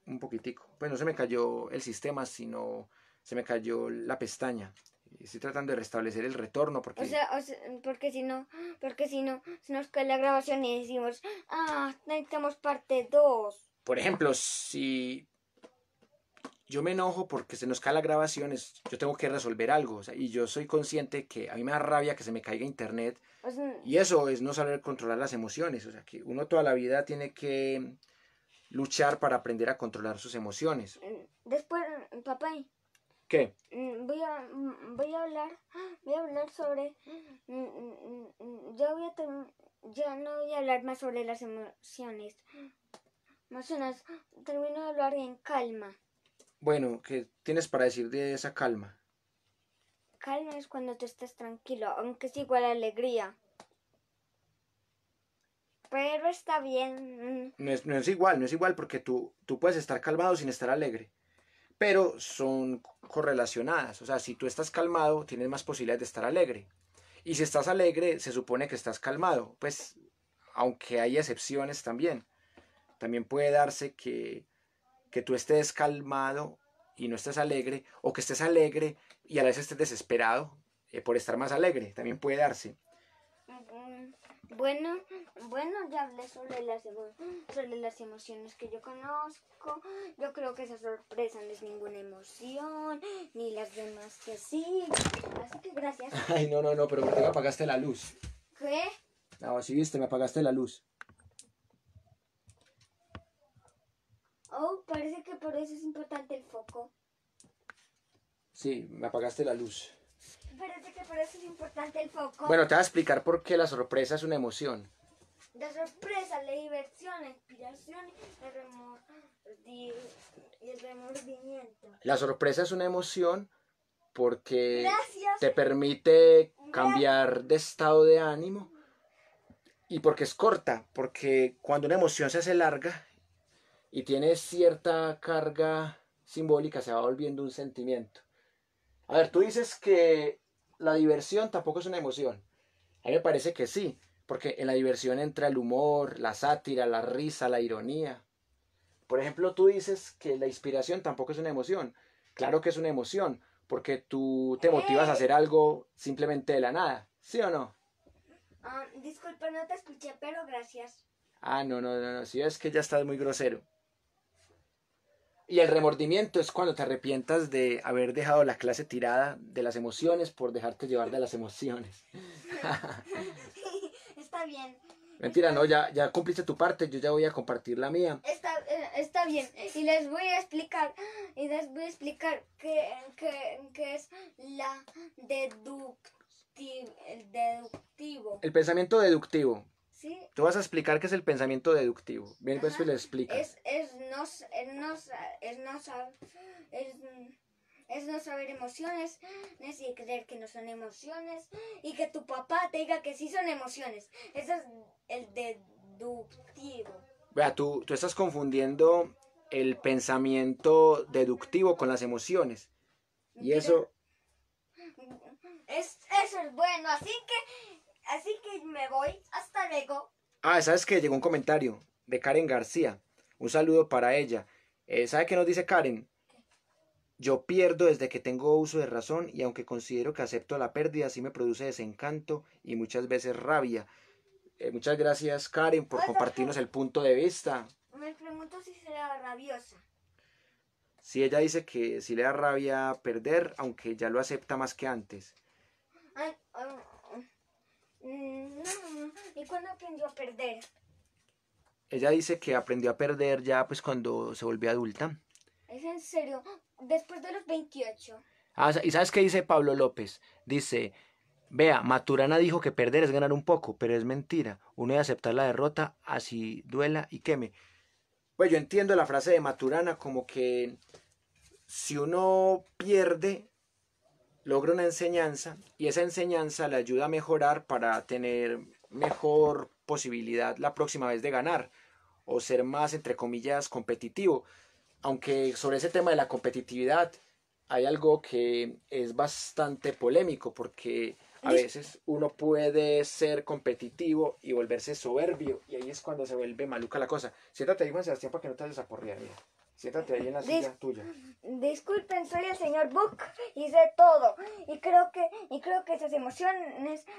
un poquitico. Pues no se me cayó el sistema, sino se me cayó la pestaña. Estoy tratando de restablecer el retorno porque... O sea, porque si no, porque si no, se nos cae la grabación y decimos, ah, necesitamos parte 2. Por ejemplo, si yo me enojo porque se nos cae la grabación, yo tengo que resolver algo. y yo soy consciente que a mí me da rabia que se me caiga internet. y eso es no saber controlar las emociones. O sea, que uno toda la vida tiene que luchar para aprender a controlar sus emociones. Eh, después, papá, Mm, voy a, mm, voy a hablar, voy a hablar sobre, mm, yo voy a, no voy a hablar más sobre las emociones. Más o menos, termino de hablar en calma. Bueno, ¿qué tienes para decir de esa calma? Calma es cuando tú estás tranquilo, aunque es igual a alegría. Pero está bien. No es, no es igual, no es igual porque tú, tú puedes estar calmado sin estar alegre pero son correlacionadas. O sea, si tú estás calmado, tienes más posibilidades de estar alegre. Y si estás alegre, se supone que estás calmado. Pues, aunque hay excepciones también. También puede darse que, tú estés calmado y no estés alegre, o que estés alegre y a la vez estés desesperado eh, por estar más alegre. También puede darse. Bueno, bueno, ya hablé sobre las, sobre las emociones que yo conozco. Yo creo que esa sorpresa no es ninguna emoción, ni las demás que sí. Así que gracias. Ay, no, no, no, pero me apagaste la luz? ¿Qué? Ah, no, si viste, me apagaste la luz. Oh, parece que por eso es importante el foco. Sí, me apagaste la luz que importante el foco. Bueno, te voy a explicar por qué la sorpresa es una emoción. La sorpresa, la diversión, la inspiración el el remordimiento. La sorpresa es una emoción porque te permite cambiar de estado de ánimo y porque es corta, porque cuando una emoción se hace larga y tiene cierta carga simbólica, se va volviendo un sentimiento. A ver, tú dices que la diversión tampoco es una emoción. A mí me parece que sí, porque en la diversión entra el humor, la sátira, la risa, la ironía. Por ejemplo, tú dices que la inspiración tampoco es una emoción. Claro que es una emoción, porque tú te motivas a eh. hacer algo simplemente de la nada, ¿sí o no? Ah, disculpa, no te escuché, pero gracias. Ah, no, no, no, no, si es que ya estás muy grosero. Y el remordimiento es cuando te arrepientas de haber dejado la clase tirada de las emociones por dejarte llevar de las emociones. Está bien. Mentira, no, ya, ya cumpliste tu parte, yo ya voy a compartir la mía. Eh, está, bien, y les voy a explicar, y les voy a explicar qué, es la deductivo. El pensamiento deductivo. Tú vas a explicar qué es el pensamiento deductivo. Bien, pues lo le Es, no, saber, es, no saber emociones, es creer que no son emociones, y que tu papá te diga que sí son emociones. Eso es el deductivo. Vea, tú, tú estás confundiendo el pensamiento deductivo con las emociones. Y eso... Es, eso es bueno, así que Así que me voy. Hasta luego. Ah, ¿sabes que Llegó un comentario de Karen García. Un saludo para ella. Eh, ¿Sabe qué nos dice Karen? Yo pierdo desde que tengo uso de razón y aunque considero que acepto la pérdida, sí me produce desencanto y muchas veces rabia. Eh, muchas gracias Karen por compartirnos el punto de vista. Me pregunto si será rabiosa. Si ella dice que sí le da rabia perder, aunque ya lo acepta más que antes. Ay, ay, oh, Mm, no. ¿Y cuándo aprendió a perder? Ella dice que aprendió a perder ya pues cuando se volvió adulta. Es en serio, después de los 28. Ah, y sabes qué dice Pablo López? Dice, vea, Maturana dijo que perder es ganar un poco, pero es mentira. Uno debe aceptar la derrota, así duela y queme. Pues yo entiendo la frase de Maturana como que si uno pierde, logra una enseñanza y esa enseñanza le ayuda a mejorar para tener mejor posibilidad la próxima vez de ganar o ser más, entre comillas, competitivo. Aunque sobre ese tema de la competitividad hay algo que es bastante polémico porque a veces uno puede ser competitivo y volverse soberbio y ahí es cuando se vuelve maluca la cosa. Siéntate ahí, Juan Sebastián, para que no te vayas Siéntate ahí en la silla tuya. Disculpen, soy el señor Book y sé todo. Y creo que, y creo que esas emociones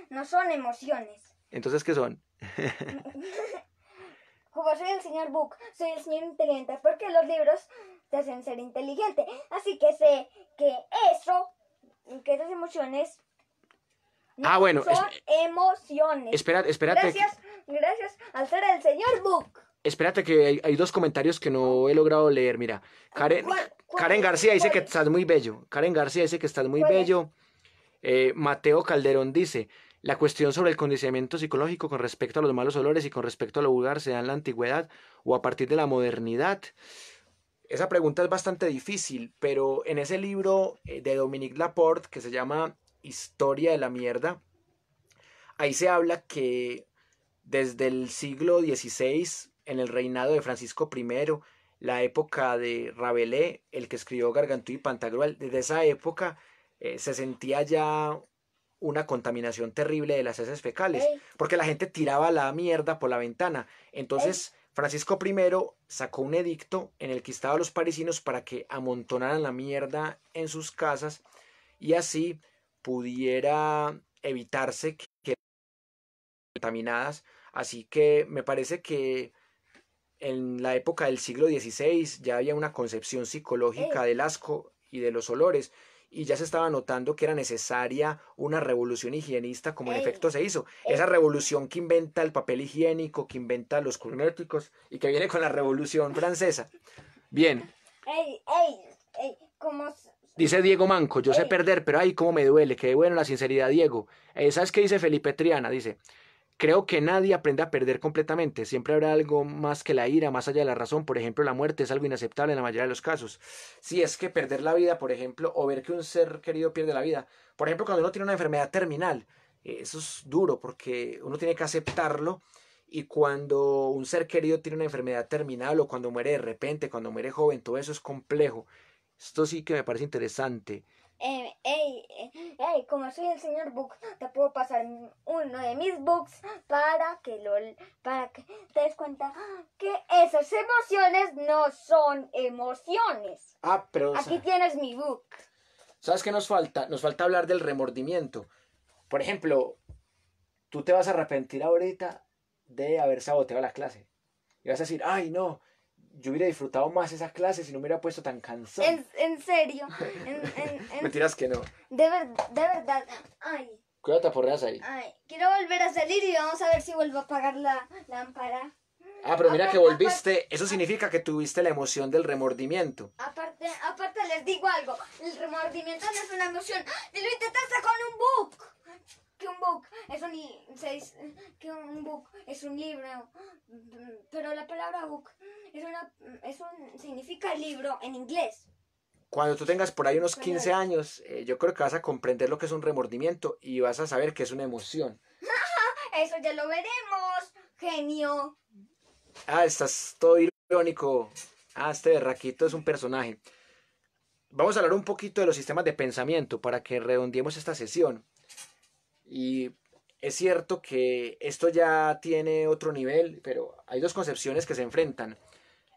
no son emociones. Entonces, ¿qué son? soy el señor Book, soy el señor inteligente, porque los libros te hacen ser inteligente. Así que sé que eso, que esas emociones... ah, bueno. Son emociones. Esperad, espérate. Gracias, gracias al ser el señor Book. Espérate que hay, dos comentarios que no he logrado leer. Mira, Karen, García dice que estás muy bello. Karen García dice que estás muy bello. Eh, Mateo Calderón dice, la cuestión sobre el condicionamiento psicológico con respecto a los malos olores y con respecto a lo vulgar se da en la antigüedad o a partir de la modernidad. Esa pregunta es bastante difícil, pero en ese libro eh, de Dominique Laporte que se llama Historia de la Mierda, ahí se habla que desde el siglo XVI en el reinado de Francisco I, la época de Rabelais, el que escribió Gargantú y Pantagruel, desde esa época eh, se sentía ya una contaminación terrible de las heces fecales, porque la gente tiraba la mierda por la ventana. Entonces, Francisco I sacó un edicto en el que estaba los parisinos para que amontonaran la mierda en sus casas y así pudiera evitarse que contaminadas. Así que me parece que en la época del siglo XVI ya había una concepción psicológica del asco y de los olores y ya se estaba notando que era necesaria una revolución higienista como en efecto se hizo. Esa revolución que inventa el papel higiénico, que inventa los cosméticos y que viene con la revolución francesa. Bien. Dice Diego Manco, yo sé perder, pero ay, cómo me duele, qué bueno la sinceridad, Diego. Eh, ¿Sabes qué dice Felipe Triana? Dice, Creo que nadie aprende a perder completamente. Siempre habrá algo más que la ira, más allá de la razón. Por ejemplo, la muerte es algo inaceptable en la mayoría de los casos. Si es que perder la vida, por ejemplo, o ver que un ser querido pierde la vida. Por ejemplo, cuando uno tiene una enfermedad terminal, eh, eso es duro porque uno tiene que aceptarlo. Y cuando un ser querido tiene una enfermedad terminal o cuando muere de repente, cuando muere joven, todo eso es complejo. Esto sí que me parece interesante hey, eh, eh, como soy el señor Book, te puedo pasar uno de mis books para que lo para que te des cuenta que esas emociones no son emociones. Ah, pero aquí tienes mi book. ¿Sabes qué nos falta? Nos falta hablar del remordimiento. Por ejemplo, tú te vas a arrepentir ahorita de haber saboteado la clase. Y vas a decir, ay, no, yo hubiera disfrutado más esas clases si no me hubiera puesto tan cansado. En, serio. Mentiras que no. De, de verdad. Ay. te porreas ahí. Ay, quiero volver a salir y vamos a ver si vuelvo a apagar la lámpara. Ah, pero mira que volviste. Eso significa que tuviste la emoción del remordimiento. Aparte, aparte les digo algo. El remordimiento no es una emoción. ¡Te lo intentaste con un book! un book es un libro, pero la palabra book es una significa libro en inglés. Cuando tú tengas por ahí unos 15 años, eh, yo creo que vas a comprender lo que es un remordimiento y vas a saber que es una emoción. Eso ya lo veremos, genio. Ah, estás todo irónico. Ah, este raquito es un personaje. Vamos a hablar un poquito de los sistemas de pensamiento para que redondeemos esta sesión. Y es cierto que esto ya tiene otro nivel, pero hay dos concepciones que se enfrentan,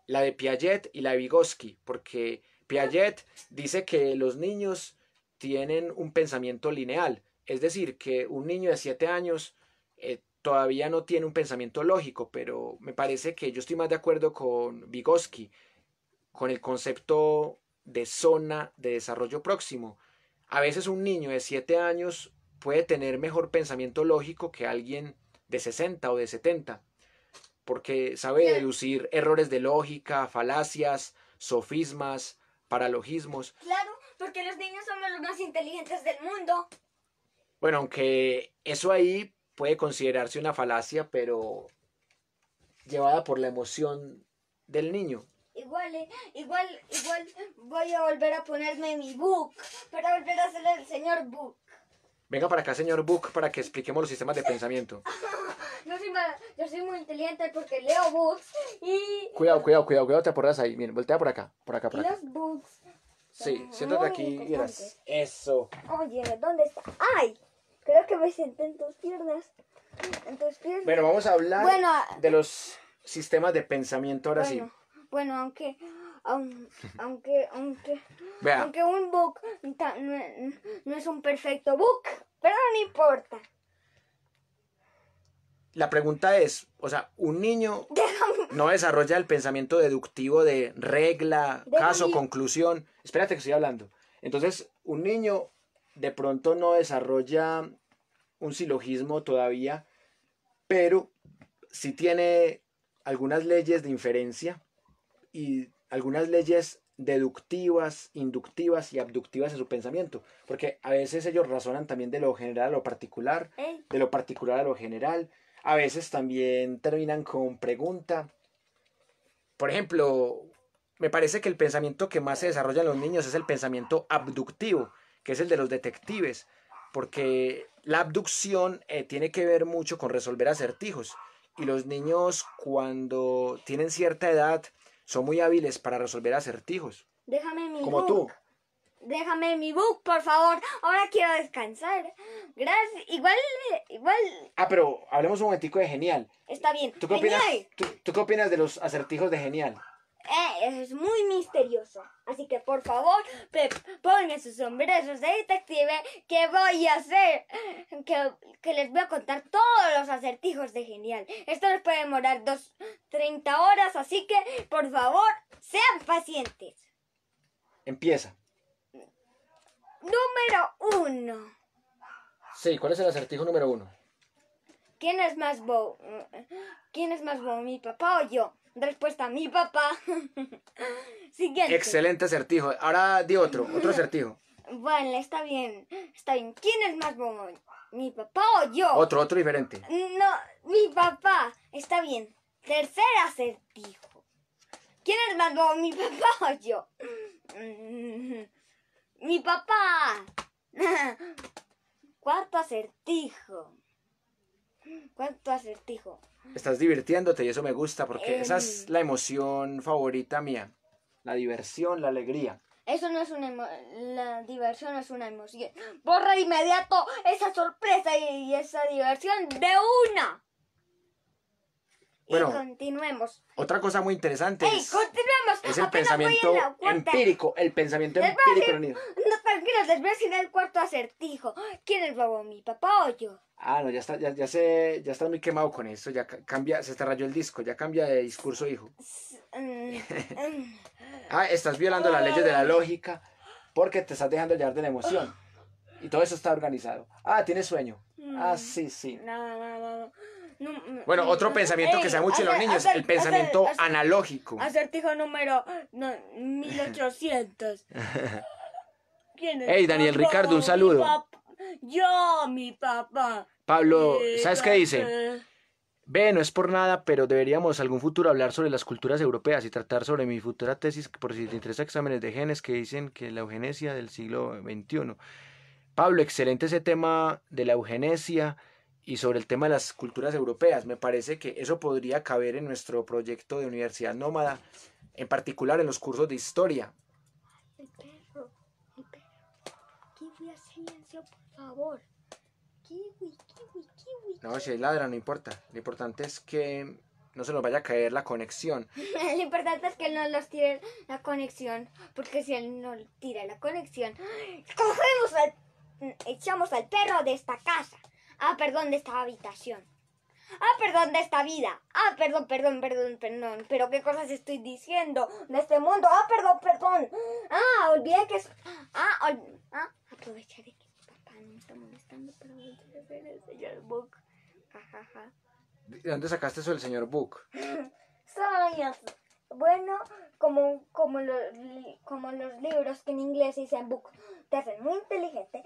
la de Piaget y la de Vygotsky, porque Piaget dice que los niños tienen un pensamiento lineal, es decir, que un niño de siete años eh, todavía no tiene un pensamiento lógico, pero me parece que yo estoy más de acuerdo con Vygotsky, con el concepto de zona de desarrollo próximo. A veces un niño de siete años puede tener mejor pensamiento lógico que alguien de 60 o de 70, porque sabe deducir errores de lógica, falacias, sofismas, paralogismos. Claro, porque los niños somos los más inteligentes del mundo. Bueno, aunque eso ahí puede considerarse una falacia, pero llevada por la emoción del niño. Igual, eh, igual, igual voy a volver a ponerme mi book para volver a ser el señor book. Venga para acá, señor Book, para que expliquemos los sistemas de pensamiento. No soy mala, yo soy muy inteligente porque leo books y... Cuidado, cuidado, cuidado, cuidado, te acordás ahí. Miren, voltea por acá, por acá, por acá. los books. Sí, siéntate aquí y Eso. Oye, ¿dónde está? ¡Ay! Creo que me senté en tus piernas. En tus piernas. Bueno, vamos a hablar de los sistemas de pensamiento ahora sí. Bueno, aunque... aunque, aunque, aunque un book no es un perfecto book, pero no importa. La pregunta es, o sea, un niño no desarrolla el pensamiento deductivo de regla, caso, conclusión. Espérate que estoy hablando. Entonces, un niño de pronto no desarrolla un silogismo todavía, pero Si tiene algunas leyes de inferencia y algunas leyes deductivas, inductivas y abductivas en su pensamiento, porque a veces ellos razonan también de lo general a lo particular, de lo particular a lo general, a veces también terminan con pregunta. Por ejemplo, me parece que el pensamiento que más se desarrolla en los niños es el pensamiento abductivo, que es el de los detectives, porque la abducción eh, tiene que ver mucho con resolver acertijos. Y los niños cuando tienen cierta edad son muy hábiles para resolver acertijos. Déjame mi book. Como tú. Déjame mi book, por favor. Ahora quiero descansar. Gracias. Igual, igual. Ah, pero hablemos un momentico de Genial. Está bien. ¿Tú ¿tú qué opinas de los acertijos de Genial? Eh, es muy misterioso. Así que por favor, pongan sus sombreros de detective que voy a hacer, que, les voy a contar todos los acertijos de genial. Esto les puede demorar dos, 30 horas, así que por favor, sean pacientes. Empieza. Número uno. Sí, ¿cuál es el acertijo número uno? ¿Quién es más bo... ¿Quién es más bo, mi papá o yo? Respuesta, mi papá. Siguiente. Excelente acertijo. Ahora di otro, otro acertijo. Bueno, está bien, está bien. ¿Quién es más bobo? ¿Mi papá o yo? Otro, otro diferente. No, mi papá. Está bien. Tercer acertijo. ¿Quién es más bobo, mi papá o yo? Mi papá. Cuarto acertijo. ¿Cuánto acertijo? Estás divirtiéndote y eso me gusta porque em. esa es la emoción favorita mía. La diversión, la alegría. Eso no es una la diversión no es una emoción. Borra de inmediato esa sorpresa y, esa diversión de una. Bueno, continuemos. Otra cosa muy interesante es, continuemos. es el pensamiento empírico, el pensamiento empírico. No no, tranquilos, les voy a decir el cuarto acertijo. ¿Quién es Babo? mi papá o yo? ah, no, ya está, ya, se, ya está muy quemado con eso, ya cambia, se te rayó el disco, ya cambia de discurso, hijo. ah, estás violando las leyes de la lógica porque te estás dejando llevar de la emoción. Y todo eso está organizado. Ah, tienes sueño. Ah, mm. sí, sí. Mm, bueno, mm, otro pensamiento que se da mucho en los niños, el pensamiento analógico. Acertijo número 1800. ¿Quién es? Hey, Daniel Ricardo, un saludo. Yo, mi papá. Pablo, ¿sabes qué dice? Ve, no es por nada, pero deberíamos algún futuro hablar sobre las culturas europeas y tratar sobre mi futura tesis, por si te interesa, exámenes de genes que dicen que la eugenesia del siglo XXI. Pablo, excelente ese tema de la eugenesia y sobre el tema de las culturas europeas. Me parece que eso podría caber en nuestro proyecto de universidad nómada, en particular en los cursos de historia. silencio, por favor. Kiwi, kiwi, kiwi. No, si ladra, no importa. Lo importante es que no se nos vaya a caer la conexión. Lo importante es que no nos tire la conexión, porque si él no tira la conexión, cogemos al, echamos al perro de esta casa. Ah, perdón, de esta habitación. Ah, perdón, de esta vida. Ah, perdón, perdón, perdón, perdón. Pero qué cosas estoy diciendo de este mundo. Ah, perdón, perdón. Ah, olvidé que es... Ah, ah aprovecharé que mi papá no me está molestando para a ver el señor Book. ¿De dónde sacaste eso del señor Book? Bueno, como, como, como los libros que en inglés dicen book te hacen muy inteligente,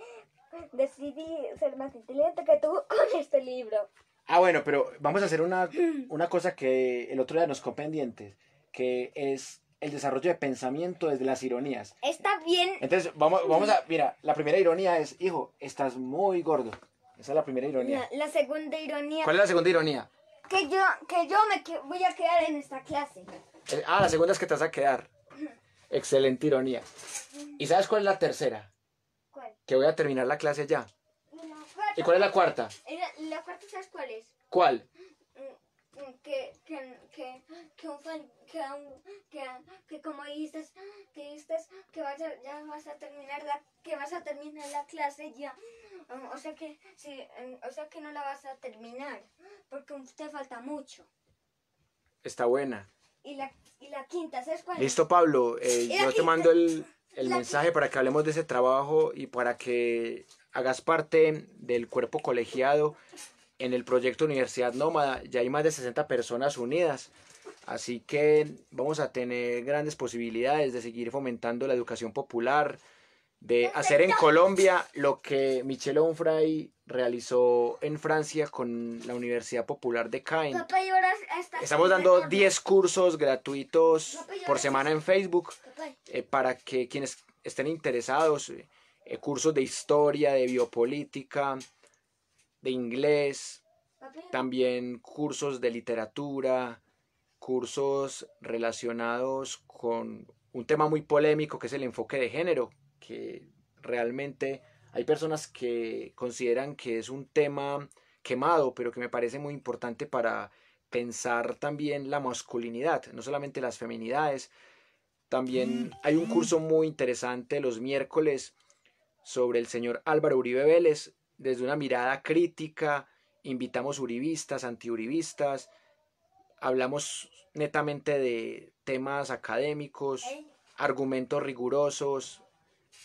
decidí ser más inteligente que tú con este libro. Ah, bueno, pero vamos a hacer una, una cosa que el otro día nos quedó pendientes, que es el desarrollo de pensamiento desde las ironías. Está bien. Entonces, vamos, vamos a, mira, la primera ironía es, hijo, estás muy gordo. Esa es la primera ironía. La, la segunda ironía. ¿Cuál es la segunda ironía? Que yo, que yo me voy a quedar en esta clase. Eh, ah, la segunda es que te vas a quedar. Excelente ironía. ¿Y sabes cuál es la tercera? ¿Cuál? Que voy a terminar la clase ya. ¿Y cuál es la cuarta? Eh, la, cuarta, ¿sabes cuál es? ¿Cuál? Mm, mm, que, que, que, que un fan que, que, como dices, que dices que vas a, ya vas a terminar la, que vas a terminar la clase ya. Um, o sea que um, o sea que no la vas a terminar, porque te falta mucho. Está buena. Y la, y la quinta, ¿sabes cuál? Listo, Pablo. Eh, yo te mando el, mensaje para que hablemos de ese trabajo y para que hagas parte del cuerpo colegiado en el proyecto Universidad Nómada. Ya hay más de 60 personas unidas. Así que vamos a tener grandes posibilidades de seguir fomentando la educación popular, de hacer en Colombia lo que Michel Onfray realizó en Francia con la Universidad Popular de Caen. Estamos dando 10 cursos gratuitos por semana en Facebook eh, para que quienes estén interesados, eh, eh, cursos de historia, de biopolítica, de inglés, también cursos de literatura, cursos relacionados con un tema muy polémico que es el enfoque de género, que realmente hay personas que consideran que es un tema quemado, pero que me parece muy importante para pensar también la masculinidad, no solamente las feminidades. También mm. hay un curso muy interesante los miércoles sobre el señor Álvaro Uribe Vélez, desde una mirada crítica, invitamos uribistas, antiuribistas, hablamos netamente de temas académicos, argumentos rigurosos,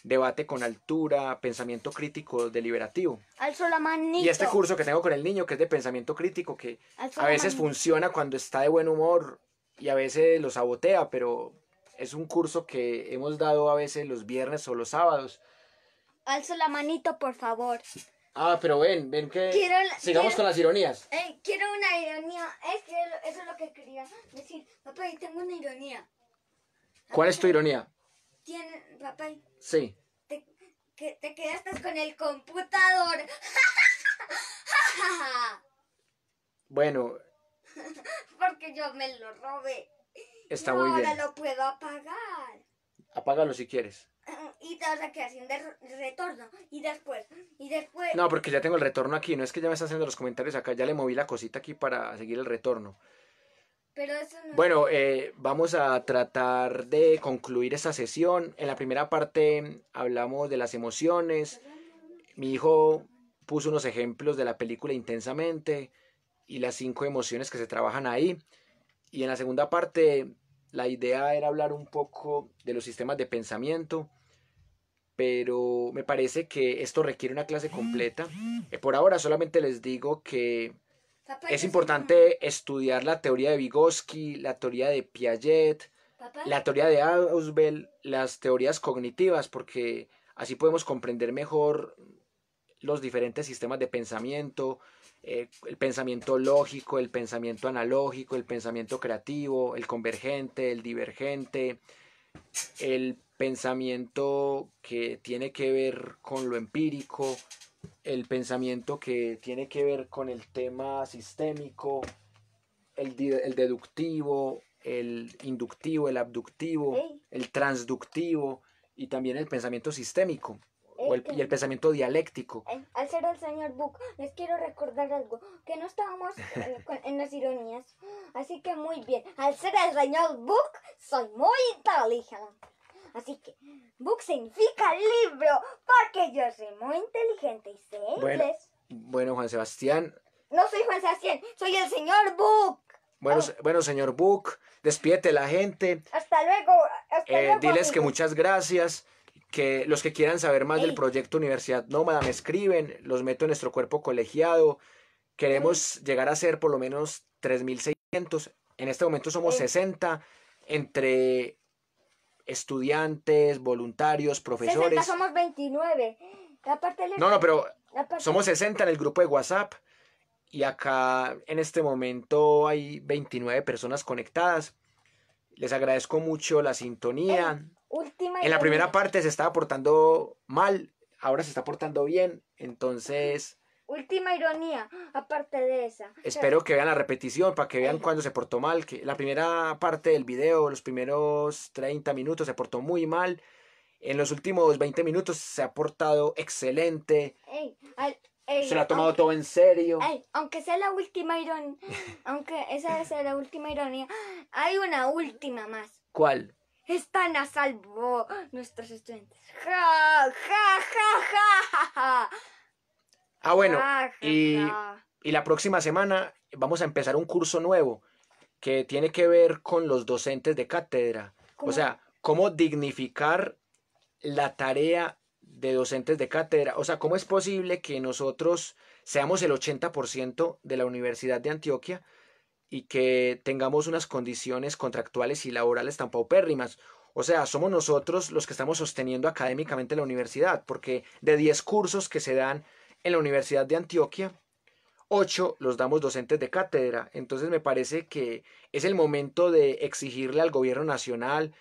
debate con altura, pensamiento crítico deliberativo. Alzo la manito. Y este curso que tengo con el niño, que es de pensamiento crítico, que a veces funciona cuando está de buen humor y a veces lo sabotea, pero es un curso que hemos dado a veces los viernes o los sábados. Alzo la manito, por favor. Ah, pero ven, ven que. sigamos con las ironías. Eh, quiero una ironía. Es que eso es lo que quería decir. Papá, y tengo una ironía. ¿Cuál es tu ironía? Tiene, papá, Sí. te, quedaste con el computador. Bueno, Porque yo me lo robé. está Ahora lo puedo apagar. Apágalo si quieres. y te vas a quedar retorno. Y después, y después. No, porque ya tengo el retorno aquí. No es que ya me estás haciendo los comentarios acá. Ya le moví la cosita aquí para seguir el retorno. Pero eso no bueno, eh, vamos a tratar de concluir esta sesión. En la primera parte hablamos de las emociones. Mi hijo puso unos ejemplos de la película intensamente y las cinco emociones que se trabajan ahí. Y en la segunda parte, la idea era hablar un poco de los sistemas de pensamiento pero me parece que esto requiere una clase completa. Mm. Eh, por ahora solamente les digo que es importante estudiar la teoría de Vygotsky, la teoría de Piaget, la teoría de Ausubel, las teorías cognitivas, porque así podemos comprender mejor los diferentes sistemas de pensamiento, eh, el pensamiento lógico, el pensamiento analógico, el pensamiento creativo, el convergente, el divergente, el pensamiento que tiene que ver con lo empírico, el pensamiento que tiene que ver con el tema sistémico, el, el deductivo, el inductivo, el abductivo, el transductivo y también el pensamiento sistémico y el pensamiento dialéctico. al ser el señor Book, les quiero recordar algo, que no estábamos en, eh, en, las ironías. Así que muy bien, al ser el señor Book, soy muy inteligente. Así que, book significa libro, porque yo soy muy inteligente y sé bueno, Juan Sebastián. No soy Juan Sebastián, soy el señor Book. Bueno, oh. señor Book, despídete la gente. Hasta luego. Eh, diles que muchas gracias. Que los que quieran saber más del proyecto Universidad Nómada me escriben, los meto en nuestro cuerpo colegiado. Queremos llegar a ser por lo menos 3.600. En este momento somos 60. Entre estudiantes, voluntarios, profesores. 60 somos 29. La parte No, no, pero somos 60 en el grupo de WhatsApp y acá en este momento hay 29 personas conectadas. Les agradezco mucho la sintonía. en la primera parte se estaba portando mal, ahora se está portando bien. Entonces, Última ironía, aparte de esa. Espero que vean la repetición para que vean cuando se portó mal. Que la primera parte del video, los primeros 30 minutos, se portó muy mal. En los últimos 20 minutos se ha portado excelente. se lo ha tomado todo en serio. aunque sea la última ironía, aunque esa sea la última ironía, hay una última más. ¿Cuál? Están a salvo nuestros estudiantes. Ja, ja, ja, ja, ja. ja. Ah, bueno, y, la próxima semana vamos a empezar un curso nuevo que tiene que ver con los docentes de cátedra. O sea, cómo dignificar la tarea de docentes de cátedra. O sea, cómo es posible que nosotros seamos el 80% de la Universidad de Antioquia y que tengamos unas condiciones contractuales y laborales tan paupérrimas. O sea, somos nosotros los que estamos sosteniendo académicamente la universidad, porque de 10 cursos que se dan en la Universidad de Antioquia, ocho los damos docentes de cátedra. Entonces me parece que es el momento de exigirle al gobierno nacional,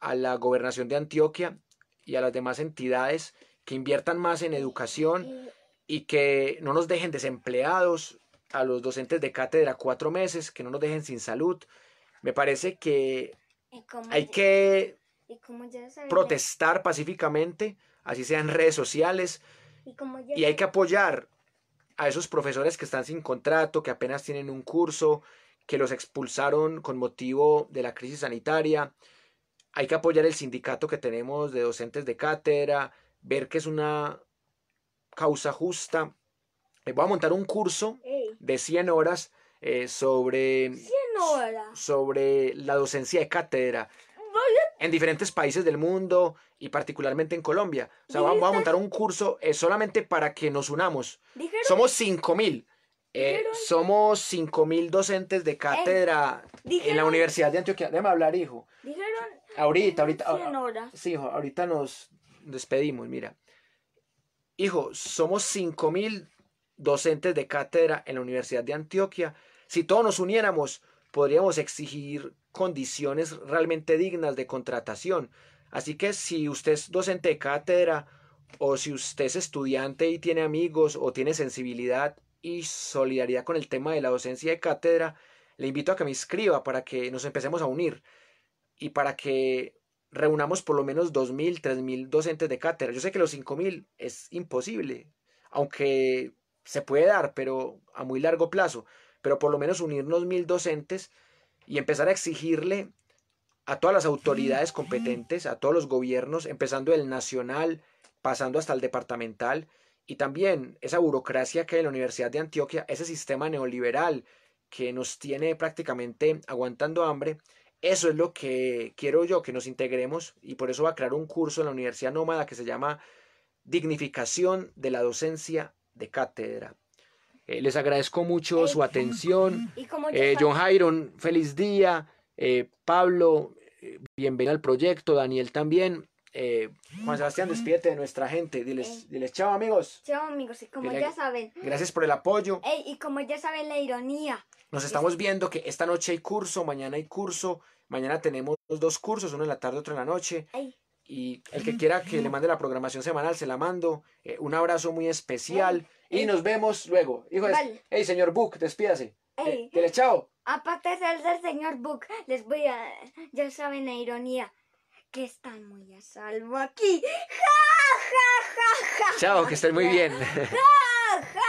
a la gobernación de Antioquia y a las demás entidades que inviertan más en educación y que no nos dejen desempleados a los docentes de cátedra cuatro meses, que no nos dejen sin salud. Me parece que hay que protestar pacíficamente, así sea en redes sociales, y, hay que apoyar a esos profesores que están sin contrato, que apenas tienen un curso, que los expulsaron con motivo de la crisis sanitaria. Hay que apoyar el sindicato que tenemos de docentes de cátedra, ver que es una causa justa. Voy a montar un curso de 100 horas eh, sobre, 100 horas. sobre la docencia de cátedra, en diferentes países del mundo y particularmente en Colombia. O sea, vamos, a montar un curso eh, solamente para que nos unamos. ¿Dijeron? Somos 5000. Eh, somos 5000 docentes de cátedra en la Universidad de Antioquia. Déjame hablar, hijo. Dijeron. Ahorita, ahorita. Ah, sí, hijo, ahorita nos despedimos, mira. Hijo, somos 5000 docentes de cátedra en la Universidad de Antioquia. Si todos nos uniéramos, podríamos exigir condiciones realmente dignas de contratación. Así que si usted es docente de cátedra o si usted es estudiante y tiene amigos o tiene sensibilidad y solidaridad con el tema de la docencia de cátedra, le invito a que me inscriba para que nos empecemos a unir y para que reunamos por lo menos 2.000, 3.000 docentes de cátedra. Yo sé que los 5.000 es imposible, aunque se puede dar, pero a muy largo plazo. Pero por lo menos unirnos 1.000 docentes y empezar a exigirle a todas las autoridades competentes, a todos los gobiernos, empezando el nacional, pasando hasta el departamental, y también esa burocracia que hay en la Universidad de Antioquia, ese sistema neoliberal que nos tiene prácticamente aguantando hambre, eso es lo que quiero yo, que nos integremos, y por eso va a crear un curso en la Universidad Nómada que se llama Dignificación de la Docencia de Cátedra. Eh, les agradezco mucho su atención. Eh, John Jairon, feliz día. Eh, Pablo, bienvenido al proyecto. Daniel también. Juan Sebastián, despídete de nuestra gente. Diles, diles chao, amigos. Chao, amigos. como ya saben. Gracias por el apoyo. y como ya saben, la ironía. Nos estamos viendo que esta noche hay curso, mañana hay curso. Mañana tenemos dos cursos, uno en la tarde, otro en la noche. Y el que quiera que le mande la programación semanal, se la mando. un abrazo muy especial. Y eh. nos vemos luego. Hijo, vale. hey, señor Book, despídase. Hey. Eh, le chao. Aparte de ser señor Book, les voy a... Ya saben la ironía. Que están muy a salvo aquí. ¡Ja, ja, ja, ja! Chao, que estén muy bien. ja!